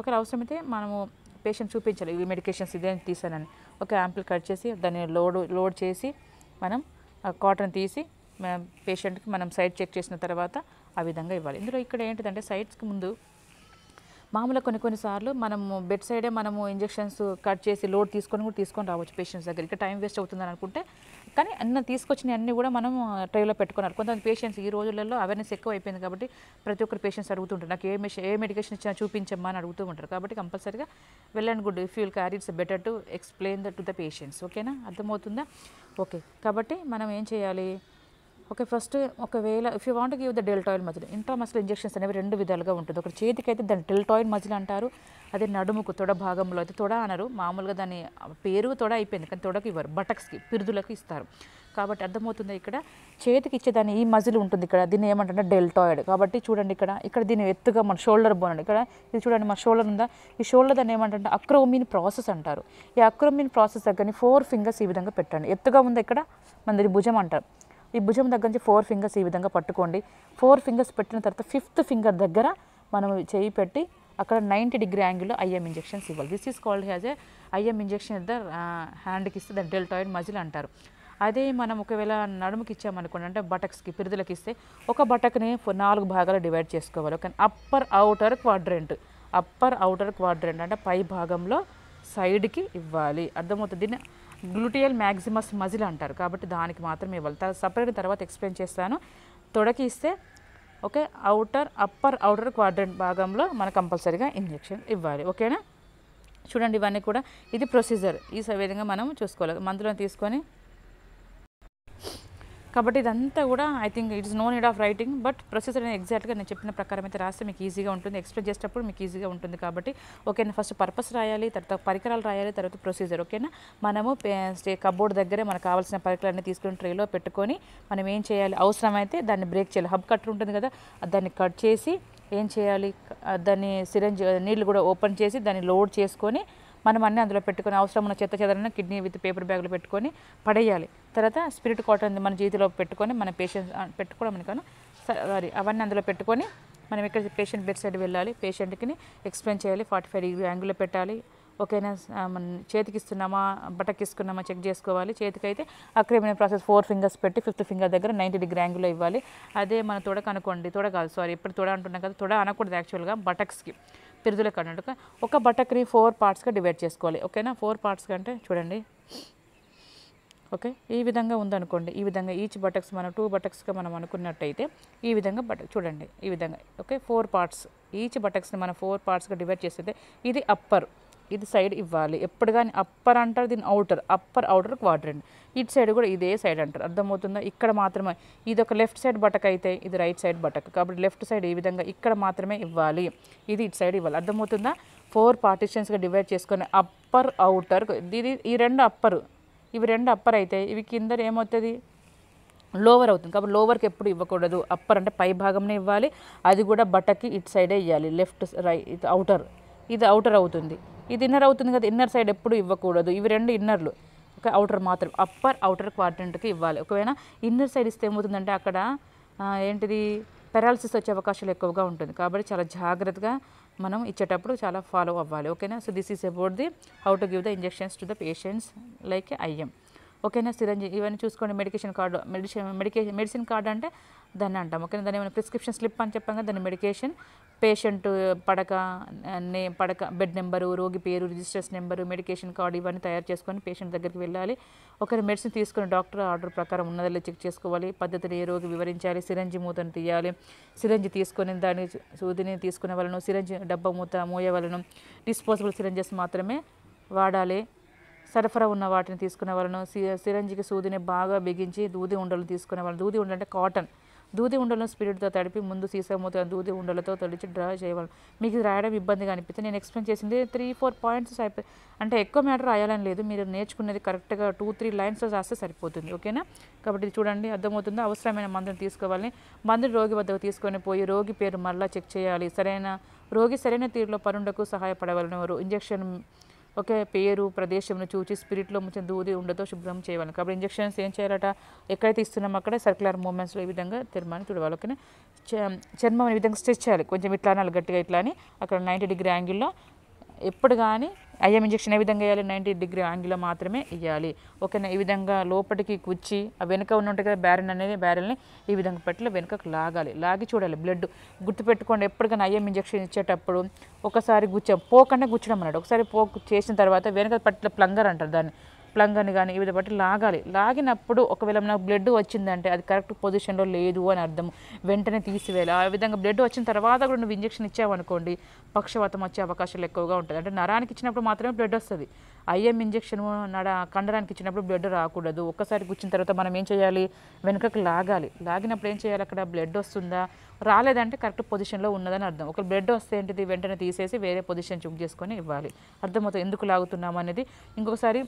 ఒకవేళ అవసరమైతే మనము పేషెంట్ చూపించాలి ఈ మెడికేషన్స్ ఇదే తీసానని ఒక యాంపుల్ కట్ చేసి దాన్ని లోడ్ లోడ్ చేసి మనం కాటన్ తీసి పేషెంట్కి మనం సైట్ చెక్ చేసిన తర్వాత ఆ విధంగా ఇవ్వాలి ఇందులో ఇక్కడ ఏంటిదంటే సైట్స్కి ముందు మామూలుగా కొన్ని కొన్నిసార్లు మనము బెడ్ సైడే మనము ఇంజెక్షన్స్ కట్ చేసి లోడ్ తీసుకొని కూడా తీసుకొని రావచ్చు పేషెంట్స్ దగ్గరికి టైం వేస్ట్ అవుతుందని అనుకుంటే కానీ అన్న తీసుకొచ్చిన అన్ని కూడా మనం ట్రైలో పెట్టుకున్నారు కొంతమంది పేషెంట్స్ ఈ రోజులలో అవేర్నెస్ ఎక్కువ అయిపోయింది కాబట్టి ప్రతి ఒక్కరు పేషెంట్స్ అడుగుతుంటారు నాకు ఏ ఏ మెడికేషన్ ఇచ్చినా చూపించమ్మా అని అడుగుతూ ఉంటారు కాబట్టి కంపల్సరీగా well and good if you'll carry it's better to explain the to the patients ఓకేనా అర్థమవుతుందా ఓకే కాబట్టి మనం ఏం చేయాలి ఓకే ఫస్ట్ ఒకవేళ if you want give the deltoid muscle intramuscular injections అనేవి రెండు విధాలుగా ఉంటుంది ఒకటి చేతికి అయితే దాన్ని డెల్టాయిల్ మజిల్ అంటారు అదే నడుముకు తొడ భాగంలో అయితే తొడ అనరు మామూలుగా దాని పేరు తొడ అయిపోయింది కానీ తొడకు ఇవ్వరు బటక్స్కి పిరుదులకు ఇస్తారు కాబట్టి అర్థమవుతుంది ఇక్కడ చేతికి ఇచ్చేదాన్ని ఈ మజిల్ ఉంటుంది ఇక్కడ దీన్ని ఏమంటారంటే డెల్టాయిడ్ కాబట్టి చూడండి ఇక్కడ ఇక్కడ దీన్ని ఎత్తుగా మన షోల్డర్ బోన్ అండి ఇక్కడ ఇది చూడండి మన షోల్డర్ ఉందా ఈ షోల్డర్ దాన్ని ఏమంటారంటే అక్రోమిన్ ప్రాసెస్ అంటారు ఈ అక్రోమిన్ ప్రాసెస్ దగ్గరని ఫోర్ ఫింగర్స్ ఈ విధంగా పెట్టండి ఎత్తుగా ఉంది ఇక్కడ దీని భుజం అంటారు ఈ భుజం దగ్గర నుంచి ఫోర్ ఫింగర్స్ ఈ విధంగా పట్టుకోండి ఫోర్ ఫింగర్స్ పెట్టిన తర్వాత ఫిఫ్త్ ఫింగర్ దగ్గర మనం చేయి పెట్టి అక్కడ నైంటీ డిగ్రీ యాంగిల్లో ఐఎం ఇంజెక్షన్స్ ఇవ్వాలి this is called has a IM injection ఇద్దరు హ్యాండ్కి ఇస్తే దాని డెల్టాయిడ్ మజిల్ అంటారు అదే మనం ఒకవేళ నడుముకి ఇచ్చామనుకోండి అంటే బటక్స్కి పిరుదులకి ఇస్తే ఒక బటక్ని నాలుగు భాగాలు డివైడ్ చేసుకోవాలి కానీ upper outer quadrant upper outer quadrant అంటే పై భాగంలో సైడ్కి ఇవ్వాలి అర్థమవుతుంది దీన్ని గ్లూటియల్ మ్యాక్సిమస్ మజిల్ అంటారు కాబట్టి దానికి మాత్రమే ఇవ్వాలి సపరేట్ తర్వాత ఎక్స్ప్లెయిన్ చేస్తాను తొడకి ఇస్తే okay outer upper outer quadrant భాగంలో మన కంపల్సరీగా ఇంజెక్షన్ ఇవ్వాలి ఓకేనా చూడండి ఇవన్నీ కూడా ఇది ప్రొసీజర్ ఈ విధంగా మనం చూసుకోవాలి మందులను తీసుకొని కాబట్టి ఇదంతా కూడా I think it's no need of writing but processor అనేది ఎగ్జాక్ట్గా నేను చెప్పిన ప్రకారం అయితే రాస్తే మీకు ఈజీగా ఉంటుంది ఎక్స్ప్లెయిన్ చేసేటప్పుడు మీకు ఈజీగా ఉంటుంది కాబట్టి ఓకేనా ఫస్ట్ పర్పస్ రాయాలి తర్వాత పరికరాలు రాయాలి తర్వాత ప్రొసీజర్ ఓకేనా మనము స్టే కబోర్డ్ దగ్గరే మనకు కావాల్సిన పరికరాలన్నీ తీసుకుని ట్రేలో పెట్టుకొని మనం ఏం చేయాలి అవసరమైతే దాన్ని బ్రేక్ చేయాలి హబ్ కట్టర్ ఉంటుంది కదా దాన్ని కట్ చేసి ఏం చేయాలి దాన్ని సిరంజ్ నీళ్ళు కూడా ఓపెన్ చేసి దాన్ని లోడ్ చేసుకొని మనం అన్నీ అందులో పెట్టుకొని అవసరం ఉన్న చెత్త చెదరని కిడ్నీ విత్ పేపర్ బ్యాగ్లో పెట్టుకొని పడేయాలి తర్వాత స్పిరిట్ కాటన్ మన జీతిలో పెట్టుకొని మన పేషెంట్ పెట్టుకోవడం అనుకోను సారీ అవన్నీ అందులో పెట్టుకొని మనం ఇక్కడ పేషెంట్ బెడ్ సైడ్ వెళ్ళాలి పేషెంట్కి ఎక్స్ప్లెయిన్ చేయాలి ఫార్టీ ఫైవ్ డిగ్రీ యాంగిల్లో పెట్టాలి ఓకేనా మనం చేతికి ఇస్తున్నామా బట్టకి ఇస్తున్నామా చెక్ చేసుకోవాలి చేతికైతే అక్రమైన ప్రాసెస్ ఫోర్ ఫింగర్స్ పెట్టి ఫిఫ్త్ ఫింగర్ దగ్గర నైంటీ డిగ్రీ యాంగిల్లో ఇవ్వాలి అదే మన తొడకు అనుకోండి తొడ కాదు సారీ ఎప్పుడు తొడ అంటున్నాం కదా తొడ అనకూడదు యాక్చువల్గా బటక్స్కి కట్టండి ఓకే ఒక క్రీమ్ ఫోర్ పార్ట్స్గా డివైడ్ చేసుకోవాలి ఓకేనా ఫోర్ పార్ట్స్ అంటే చూడండి ఓకే ఈ విధంగా ఉందనుకోండి ఈ విధంగా ఈచ్ బటక్స్ మనం టూ బటక్స్గా మనం అనుకున్నట్టయితే ఈ విధంగా బట చూడండి ఈ విధంగా ఓకే ఫోర్ పార్ట్స్ ఈచ్ బటక్స్ని మనం ఫోర్ పార్ట్స్గా డివైడ్ చేస్తే ఇది అప్పర్ ఇది సైడ్ ఇవ్వాలి ఎప్పుడు కానీ అప్పర్ అంటారు దీని అవుటర్ అప్పర్ అవుటర్ క్వాడ్రెంట్ ఇటు సైడ్ కూడా ఇదే సైడ్ అంటారు అర్థమవుతుందా ఇక్కడ మాత్రమే ఇది ఒక లెఫ్ట్ సైడ్ బటక్ అయితే ఇది రైట్ సైడ్ బటక్ కాబట్టి లెఫ్ట్ సైడ్ ఈ విధంగా ఇక్కడ మాత్రమే ఇవ్వాలి ఇది ఇటు సైడ్ ఇవ్వాలి అర్థమవుతుందా ఫోర్ పార్టిషన్స్గా డివైడ్ చేసుకొని అప్పర్ అవుటర్ ఇది ఈ రెండు అప్పర్ ఇవి రెండు అప్పర్ అయితే ఇవి కింద ఏమవుతుంది లోవర్ అవుతుంది కాబట్టి లోవర్కి ఎప్పుడు ఇవ్వకూడదు అప్పర్ అంటే పై భాగంనే ఇవ్వాలి అది కూడా బట్టకి ఇటు సైడే ఇవ్వాలి లెఫ్ట్ రైట్ అవుటర్ ఇది అవుటర్ అవుతుంది ఇది ఇన్నర్ అవుతుంది కదా ఇన్నర్ సైడ్ ఎప్పుడు ఇవ్వకూడదు ఇవి రెండు ఇన్నర్లు ఒక అవుటర్ మాత్రం అప్పర్ అవుటర్ క్వార్టెంట్కి ఇవ్వాలి ఒకవేళ ఇన్నర్ సైడ్ ఇస్తే ఏమవుతుందంటే అక్కడ ఏంటిది పెరాలసిస్ వచ్చే అవకాశాలు ఎక్కువగా ఉంటుంది కాబట్టి చాలా జాగ్రత్తగా మనం ఇచ్చేటప్పుడు చాలా ఫాలో అవ్వాలి ఓకేనా so this is about the how to give the injections to the patients like IM ఓకేనా సిరంజి ఇవన్నీ చూసుకోండి medication card medicine medication medicine card అంటే దాన్ని అంటాం ఓకే దాన్ని ఏమైనా ప్రిస్క్రిప్షన్ స్లిప్ అని చెప్పాం కదా దాన్ని మెడికేషన్ పేషెంట్ పడక నే పడక బెడ్ నెంబరు రోగి పేరు రిజిస్టర్స్ నెంబరు మెడికేషన్ కార్డు ఇవన్నీ తయారు చేసుకొని పేషెంట్ దగ్గరికి వెళ్ళాలి ఒకరి మెడిసిన్ తీసుకుని డాక్టర్ ఆర్డర్ ప్రకారం ఉన్నదల్లా చెక్ చేసుకోవాలి పద్ధతిని ఏ రోగి వివరించాలి సిరంజి మూతను తీయాలి సిరంజి తీసుకొని దాని సూదిని తీసుకునే వాళ్ళను సిరంజి డబ్బా మూత మోయవలను డిస్పోజబుల్ సిరంజెస్ మాత్రమే వాడాలి సరఫరా ఉన్న వాటిని తీసుకునే వాళ్ళను సిరంజికి సూదిని బాగా బిగించి దూది ఉండలు తీసుకునే వాళ్ళు దూది ఉండలు అంటే కాటన్ దూది ఉండలను స్పిరిట్తో తడిపి ముందు సీసా దూది ఉండలతో తొలిచి డ్రా చేయవాలి మీకు రాయడం ఇబ్బందిగా అనిపిస్తే నేను ఎక్స్ప్లెయిన్ చేసింది త్రీ ఫోర్ పాయింట్స్ అయిపోయి అంటే ఎక్కువ మ్యాటర్ రాయాలని లేదు మీరు నేర్చుకునేది కరెక్ట్గా టూ త్రీ లైన్స్ రాస్తే సరిపోతుంది ఓకేనా కాబట్టి చూడండి అర్థమవుతుంది అవసరమైన మందులు తీసుకోవాలని మందులు రోగి వద్దకు తీసుకొని పోయి రోగి పేరు మరలా చెక్ చేయాలి సరైన రోగి సరైన తీరులో పనుండకు సహాయపడవలను ఇంజెక్షన్ ఓకే పేరు ప్రదేశంను చూచి స్పిరిట్లో ముంచిన దూది ఉండతో శుభ్రం చేయాలి కాబట్టి ఇంజక్షన్స్ ఏం చేయాలట ఎక్కడైతే ఇస్తున్నామో అక్కడ సర్క్యులర్ మూమెంట్స్లో ఈ విధంగా చర్మాన్ని చూడవాలి ఓకేనా చర్మం ఈ విధంగా స్ట్రెచ్ చేయాలి కొంచెం ఇట్లా అనాలి గట్టిగా ఇట్లా అని అక్కడ నైంటీ డిగ్రీ యాంగిల్లో ఎప్పుడు కానీ ఐఎం ఇంజక్షన్ ఏ విధంగా వేయాలి నైంటీ డిగ్రీ యాంగిల్లో మాత్రమే ఇవ్వాలి ఓకేనా ఈ విధంగా లోపలికి కుచ్చి ఆ వెనుక ఉన్న కదా బ్యారెల్ అనేది బ్యారెల్ని ఈ విధంగా పెట్టి వెనుకకు లాగాలి లాగి చూడాలి బ్లడ్ గుర్తుపెట్టుకోండి ఎప్పటికైనా ఐఎం ఇంజెక్షన్ ఇచ్చేటప్పుడు ఒకసారి గుచ్చాం పోకుండా గుచ్చడం అన్నాడు ఒకసారి పోక్ చేసిన తర్వాత వెనుక పట్ల ప్లంగర్ అంటారు దాన్ని ప్లంగని కానీ వివిధ బట్టి లాగాలి లాగినప్పుడు ఒకవేళ నాకు బ్లడ్ వచ్చిందంటే అది కరెక్ట్ పొజిషన్లో లేదు అని అర్థం వెంటనే తీసివేయాలి ఆ విధంగా బ్లడ్ వచ్చిన తర్వాత కూడా నువ్వు ఇంజక్షన్ ఇచ్చావనుకోండి పక్షవాతం వచ్చే అవకాశాలు ఎక్కువగా ఉంటుంది అంటే నరానికి ఇచ్చినప్పుడు మాత్రమే బ్లడ్ వస్తుంది ఐఎం ఇంజక్షన్ నడ కండరానికి ఇచ్చినప్పుడు బ్లడ్ రాకూడదు ఒక్కసారి కూర్చున్న తర్వాత మనం ఏం చేయాలి వెనుకకు లాగాలి లాగినప్పుడు ఏం చేయాలి అక్కడ బ్లడ్ వస్తుందా రాలేదంటే కరెక్ట్ పొజిషన్లో ఉన్నదని అర్థం ఒక బ్లడ్ వస్తే ఏంటిది వెంటనే తీసేసి వేరే పొజిషన్ చూక్ చేసుకొని ఇవ్వాలి అర్థమవుతుంది ఎందుకు లాగుతున్నాం అనేది ఇంకొకసారి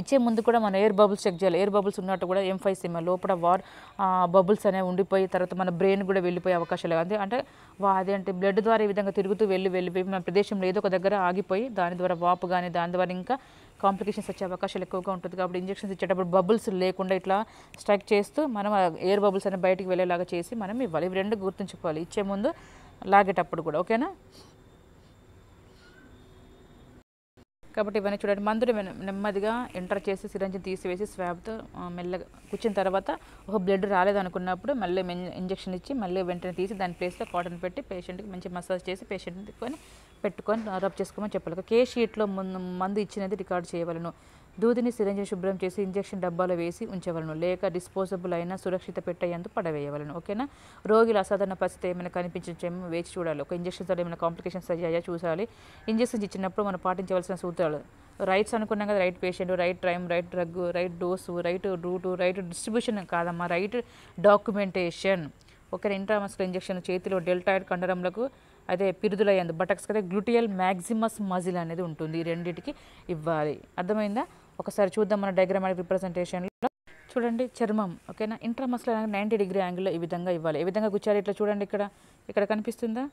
ఇచ్చే ముందు కూడా మనం ఎయిర్ బబుల్స్ చెక్ చేయాలి ఎయిర్ బబుల్స్ ఉన్నట్టు కూడా ఎంఫైసిమా లోపల వార్ బబుల్స్ అనేవి ఉండిపోయి తర్వాత మన బ్రెయిన్ కూడా వెళ్ళిపోయే అవకాశాలు అంతే అంటే అదేంటే బ్లడ్ ద్వారా ఈ విధంగా తిరుగుతూ వెళ్ళి వెళ్ళిపోయి మన ప్రదేశంలో ఏదో ఒక దగ్గర ఆగిపోయి దాని ద్వారా వాపు కానీ దాని ద్వారా ఇంకా కాంప్లికేషన్స్ వచ్చే అవకాశాలు ఎక్కువగా ఉంటుంది కాబట్టి ఇంజక్షన్స్ ఇచ్చేటప్పుడు బబుల్స్ లేకుండా ఇట్లా స్ట్రైక్ చేస్తూ మనం ఎయిర్ బబుల్స్ అనేవి బయటికి వెళ్ళేలాగా చేసి మనం ఇవ్వాలి ఇవి రెండు గుర్తుంచుకోవాలి ఇచ్చే ముందు లాగేటప్పుడు కూడా ఓకేనా కాబట్టి ఇవన్నీ చూడండి మందుని నెమ్మదిగా ఎంటర్ చేసి సిరంజిని తీసివేసి స్వాబ్తో మెల్లగా కూర్చున్న తర్వాత ఒక బ్లడ్ రాలేదనుకున్నప్పుడు మళ్ళీ ఇంజక్షన్ ఇచ్చి మళ్ళీ వెంటనే తీసి దాని ప్లేస్లో కాటన్ పెట్టి పేషెంట్కి మంచి మసాజ్ చేసి పేషెంట్ని పెట్టుకొని రబ్ చేసుకోమని చెప్పాలి కే షీట్లో మందు ఇచ్చినది రికార్డ్ చేయవలను దూదిని సిరంజీ శుభ్రం చేసి ఇంజక్షన్ డబ్బాలో వేసి ఉంచవలను లేక డిస్పోజబుల్ అయిన సురక్షిత పెట్టేందుకు పడవేయవలను ఓకేనా రోగులు అసాధారణ పరిస్థితి ఏమైనా కనిపించడం వేచి చూడాలి ఒక ఇంజక్షన్ ద్వారా ఏమైనా కాంప్లికేషన్స్ అయ్యాయా చూసాలి ఇంజెక్షన్స్ ఇచ్చినప్పుడు మనం పాటించవలసిన సూత్రాలు రైట్స్ అనుకున్నాం కదా right patient right time right drug right dose right route right distribution కాదమ్మా రైట్ డాక్యుమెంటేషన్ ఒకరి ఇంట్రామస్కల్ ఇంజెక్షన్ చేతిలో డెల్టాయిడ్ కండరంలకు అదే పిరుదులయ్యేందు బటక్స్ కదా గ్లూటియల్ మ్యాక్సిమస్ మజిల్ అనేది ఉంటుంది రెండింటికి ఇవ్వాలి అర్థమైందా ఒకసారి చూద్దాం మన డైగ్రామాటిక్ రిప్రజెంటేషన్లో చూడండి చర్మం ఓకేనా ఇంట్రా మస్లో నైంటీ డిగ్రీ యాంగిల్లో ఈ విధంగా ఇవ్వాలి ఏ విధంగా గుచ్చారు ఇట్లా చూడండి ఇక్కడ ఇక్కడ కనిపిస్తుందా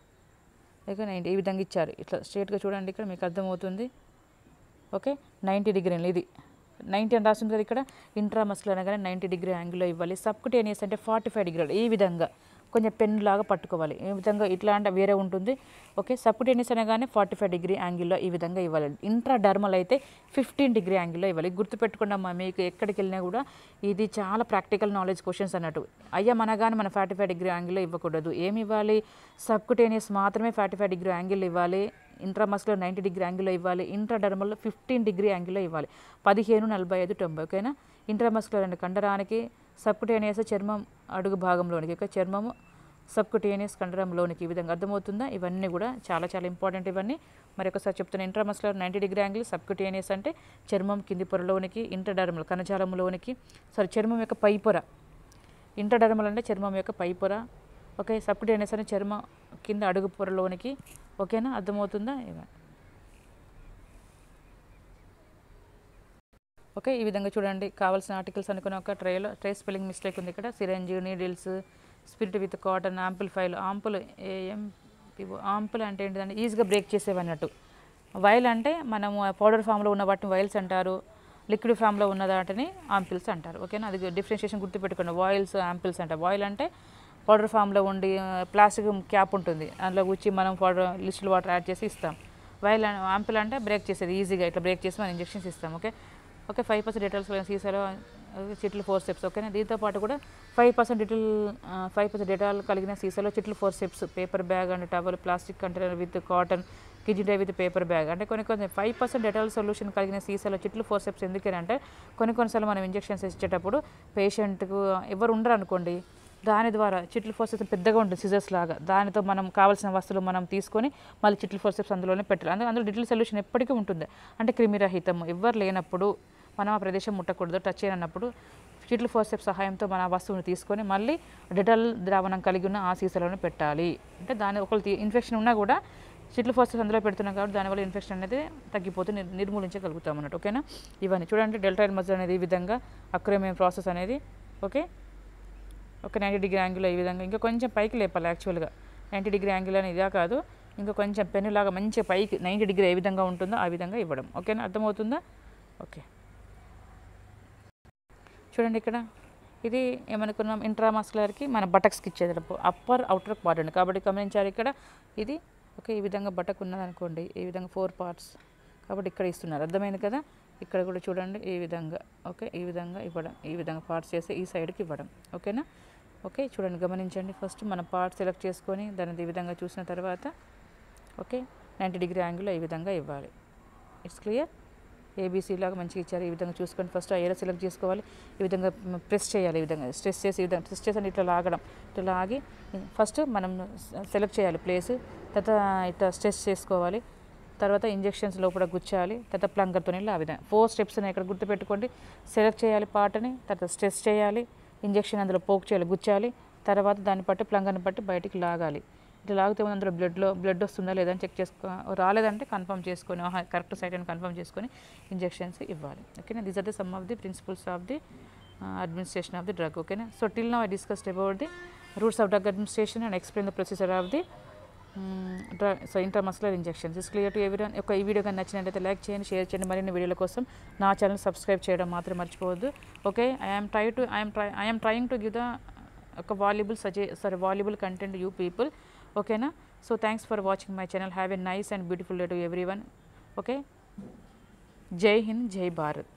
ఇక నైంటీ ఈ విధంగా ఇచ్చారు ఇట్లా స్ట్రేట్గా చూడండి ఇక్కడ మీకు అర్థమవుతుంది ఓకే నైంటీ డిగ్రీలు ఇది నైంటీ అని రాస్తుంది కదా ఇక్కడ ఇంట్రా ఇంట్రామస్లో అనగానే నైంటీ డిగ్రీ యాంగిల్లో ఇవ్వాలి సబ్కుటేనియస్ అంటే ఫార్టీ ఫైవ్ డిగ్రీలు ఈ విధంగా కొంచెం పెన్నులాగా లాగా పట్టుకోవాలి ఈ విధంగా ఇట్లా అంటే వేరే ఉంటుంది ఓకే సపోర్టేనియస్ అనగానే ఫార్టీ ఫైవ్ డిగ్రీ యాంగిల్లో ఈ విధంగా ఇవ్వాలి ఇంట్రా డర్మల్ అయితే ఫిఫ్టీన్ డిగ్రీ యాంగిల్లో ఇవ్వాలి మా మీకు ఎక్కడికి వెళ్ళినా కూడా ఇది చాలా ప్రాక్టికల్ నాలెడ్జ్ క్వశ్చన్స్ అన్నట్టు అయ్యా మనగానే మన ఫార్టీ ఫైవ్ డిగ్రీ యాంగిల్లో ఇవ్వకూడదు ఏమి ఇవ్వాలి సబ్కుటేనియస్ మాత్రమే ఫార్టీ ఫైవ్ డిగ్రీ యాంగిల్ ఇవ్వాలి ఇంట్రా ఇంట్రామస్లో నైంటీ డిగ్రీ యాంగిల్లో ఇవ్వాలి ఇంట్రా డర్మల్లో ఫిఫ్టీన్ డిగ్రీ యాంగిల్లో ఇవ్వాలి పదిహేను నలభై ఐదు తొంభై ఓకేనా ఇంట్రామస్లో రెండు కండరానికి సబ్కుటేనియస్ చర్మం అడుగు భాగంలోనికి ఇక చర్మము సబ్కుటేనియస్ కండరంలోనికి ఈ విధంగా అర్థమవుతుందా ఇవన్నీ కూడా చాలా చాలా ఇంపార్టెంట్ ఇవన్నీ మరి ఒకసారి చెప్తున్న intramuscular ninety degree angle subcutaneous అంటే చర్మం కింది పొరలోనికి ఇంటర్డర్మల్ కణజాలంలోనికి సారీ చర్మం యొక్క పై పొర ఇంటర్డర్మల్ అంటే చర్మం యొక్క పై పొర ఓకే సబ్కుటేనియస్ అంటే చర్మం కింద అడుగు పొరలోనికి ఓకేనా అర్థమవుతుందా ఇవన్నీ ఓకే ఈ విధంగా చూడండి కావాల్సిన ఆర్టికల్స్ అనుకున్న ఒక ట్రేలో ట్రే స్పెల్లింగ్ మిస్టేక్ ఉంది ఇక్కడ syringe needles spirit with cotton ampoule file ampoule AM ampoule అంటే ఏంటిదంటే ఈజీగా బ్రేక్ చేసేవన్నట్టు వైల్ అంటే మనము పౌడర్ ఫామ్లో ఉన్న వాటిని వైల్స్ అంటారు లిక్విడ్ ఫామ్లో ఉన్న వాటిని ఆంపిల్స్ అంటారు ఓకేనా అది డిఫరెన్షియేషన్ గుర్తుపెట్టుకోండి వాయిల్స్ ఆంపిల్స్ అంటారు వాయిల్ అంటే పౌడర్ ఫామ్లో ఉండి ప్లాస్టిక్ క్యాప్ ఉంటుంది అందులో వచ్చి మనం పౌడర్ లిస్టులు వాటర్ యాడ్ చేసి ఇస్తాం వైల్ ఆంపిల్ అంటే బ్రేక్ చేసేది ఈజీగా ఇట్లా బ్రేక్ చేసి మనం ఇంజెక్షన్స్ ఇస్తాం okay okay five percent details సీసాలో చిట్లు ఫోర్ స్టెప్స్ ఓకేనా దీంతో పాటు కూడా five percent detail five percent detail కలిగిన సీసాలో చిట్లు four steps paper bag and towel plastic container with cotton kitchen day with paper bag అంటే కొన్ని కొన్ని ఫైవ్ పర్సెంట్ డెటాల్ సొల్యూషన్ కలిగిన సీసాలో చిట్లు ఫోర్ స్టెప్స్ ఎందుకంటే కొన్ని కొన్నిసార్లు మనం ఇంజెక్షన్స్ ఇచ్చేటప్పుడు పేషెంట్కు ఎవరు ఉండరు అనుకోండి దాని ద్వారా చిట్లు ఫోర్ స్టెప్స్ పెద్దగా ఉంటుంది సిజర్స్ లాగా దానితో మనం కావాల్సిన వస్తువులు మనం తీసుకొని మళ్ళీ చిట్లు ఫోర్ స్టెప్స్ అందులోనే పెట్టాలి అందులో డిటిల్ సొల్యూషన్ ఎప్పటికీ ఉంటుంది అంటే క్రిమిరహితం ఎవరు లేనప్పుడు మనం ఆ ప్రదేశం ముట్టకూడదు టచ్ అయినప్పుడు షీట్లు ఫోర్సెప్ సహాయంతో మన వస్తువుని తీసుకొని మళ్ళీ డెటల్ ద్రావణం కలిగి ఉన్న ఆ సీసాలను పెట్టాలి అంటే దాని ఒకళ్ళు ఇన్ఫెక్షన్ ఉన్నా కూడా షీట్లు ఫోర్సెస్ అందులో పెడుతున్నాం కాబట్టి దానివల్ల ఇన్ఫెక్షన్ అనేది తగ్గిపోతే నిర్మూలించగలుగుతాం అన్నట్టు ఓకేనా ఇవన్నీ చూడండి డెల్టా మజిల్ అనేది ఈ విధంగా అక్రమైన ప్రాసెస్ అనేది ఓకే ఒక నైంటీ డిగ్రీ యాంగిల్లో ఈ విధంగా ఇంకా కొంచెం పైకి లేపాలి యాక్చువల్గా నైంటీ డిగ్రీ యాంగిల్ అని ఇదే కాదు ఇంకా కొంచెం పెన్నులాగా మంచి పైకి నైంటీ డిగ్రీ ఏ విధంగా ఉంటుందో ఆ విధంగా ఇవ్వడం ఓకేనా అర్థమవుతుందా ఓకే చూడండి ఇక్కడ ఇది ఏమనుకున్నాం ఇంట్రామాస్కులర్కి మన బటక్స్కి ఇచ్చేది అప్పర్ అవుటర్ క్వాడ్రంట్ కాబట్టి గమనించారు ఇక్కడ ఇది ఓకే ఈ విధంగా బటక్ ఉన్నదనుకోండి ఈ విధంగా ఫోర్ పార్ట్స్ కాబట్టి ఇక్కడ ఇస్తున్నారు అర్థమైంది కదా ఇక్కడ కూడా చూడండి ఈ విధంగా ఓకే ఈ విధంగా ఇవ్వడం ఈ విధంగా పార్ట్స్ చేసి ఈ సైడ్కి ఇవ్వడం ఓకేనా ఓకే చూడండి గమనించండి ఫస్ట్ మనం పార్ట్ సెలెక్ట్ చేసుకొని దాన్ని ఈ విధంగా చూసిన తర్వాత ఓకే నైంటీ డిగ్రీ యాంగిల్లో ఈ విధంగా ఇవ్వాలి ఇట్స్ క్లియర్ ఏబీసీలాగా మంచిగా ఇచ్చారు ఈ విధంగా చూసుకొని ఫస్ట్ ఆ ఏరియా సెలెక్ట్ చేసుకోవాలి ఈ విధంగా ప్రెస్ చేయాలి ఈ విధంగా స్ట్రెస్ చేసి ఈ విధంగా ప్రెస్ చేసి ఇట్లా లాగడం ఇట్లా లాగి ఫస్ట్ మనం సెలెక్ట్ చేయాలి ప్లేస్ తర్వాత ఇట్లా స్ట్రెస్ చేసుకోవాలి తర్వాత ఇంజెక్షన్స్ లోపల గుచ్చాలి తర్వాత ప్లంగర్తో ఆ విధంగా ఫోర్ స్టెప్స్ని ఇక్కడ గుర్తుపెట్టుకోండి సెలెక్ట్ చేయాలి పాటని తర్వాత స్ట్రెస్ చేయాలి ఇంజెక్షన్ అందులో పోక్ చేయాలి గుచ్చాలి తర్వాత దాన్ని బట్టి ప్లంగర్ని బట్టి బయటికి లాగాలి ఇట్లా లాగితే ఉంది అందులో బ్లడ్లో బ్లడ్ వస్తుందా లేదా అని చెక్ చేసుకో రాలేదంటే కన్ఫర్మ్ చేసుకొని కరెక్ట్ సైట్ అని కన్ఫర్మ్ చేసుకొని ఇంజెక్షన్స్ ఇవ్వాలి ఓకేనా these are the some of the principles of the administration of the drug ఓకేనా so till now I discussed about the routes of drug administration and explain the procedure of the drug so intramuscular injections is clear to every ఒక ఈ వీడియో కానీ నచ్చినట్లయితే లైక్ చేయండి షేర్ చేయండి మరిన్ని వీడియోల కోసం నా ఛానల్ సబ్స్క్రైబ్ చేయడం మాత్రం మర్చిపోవద్దు okay I'm try to I'm try I'm trying to give the ఒక వాల్యుబుల్ సజె sorry valuable content you people okay na so thanks for watching my channel have a nice and beautiful day to everyone okay jai hind jai bharat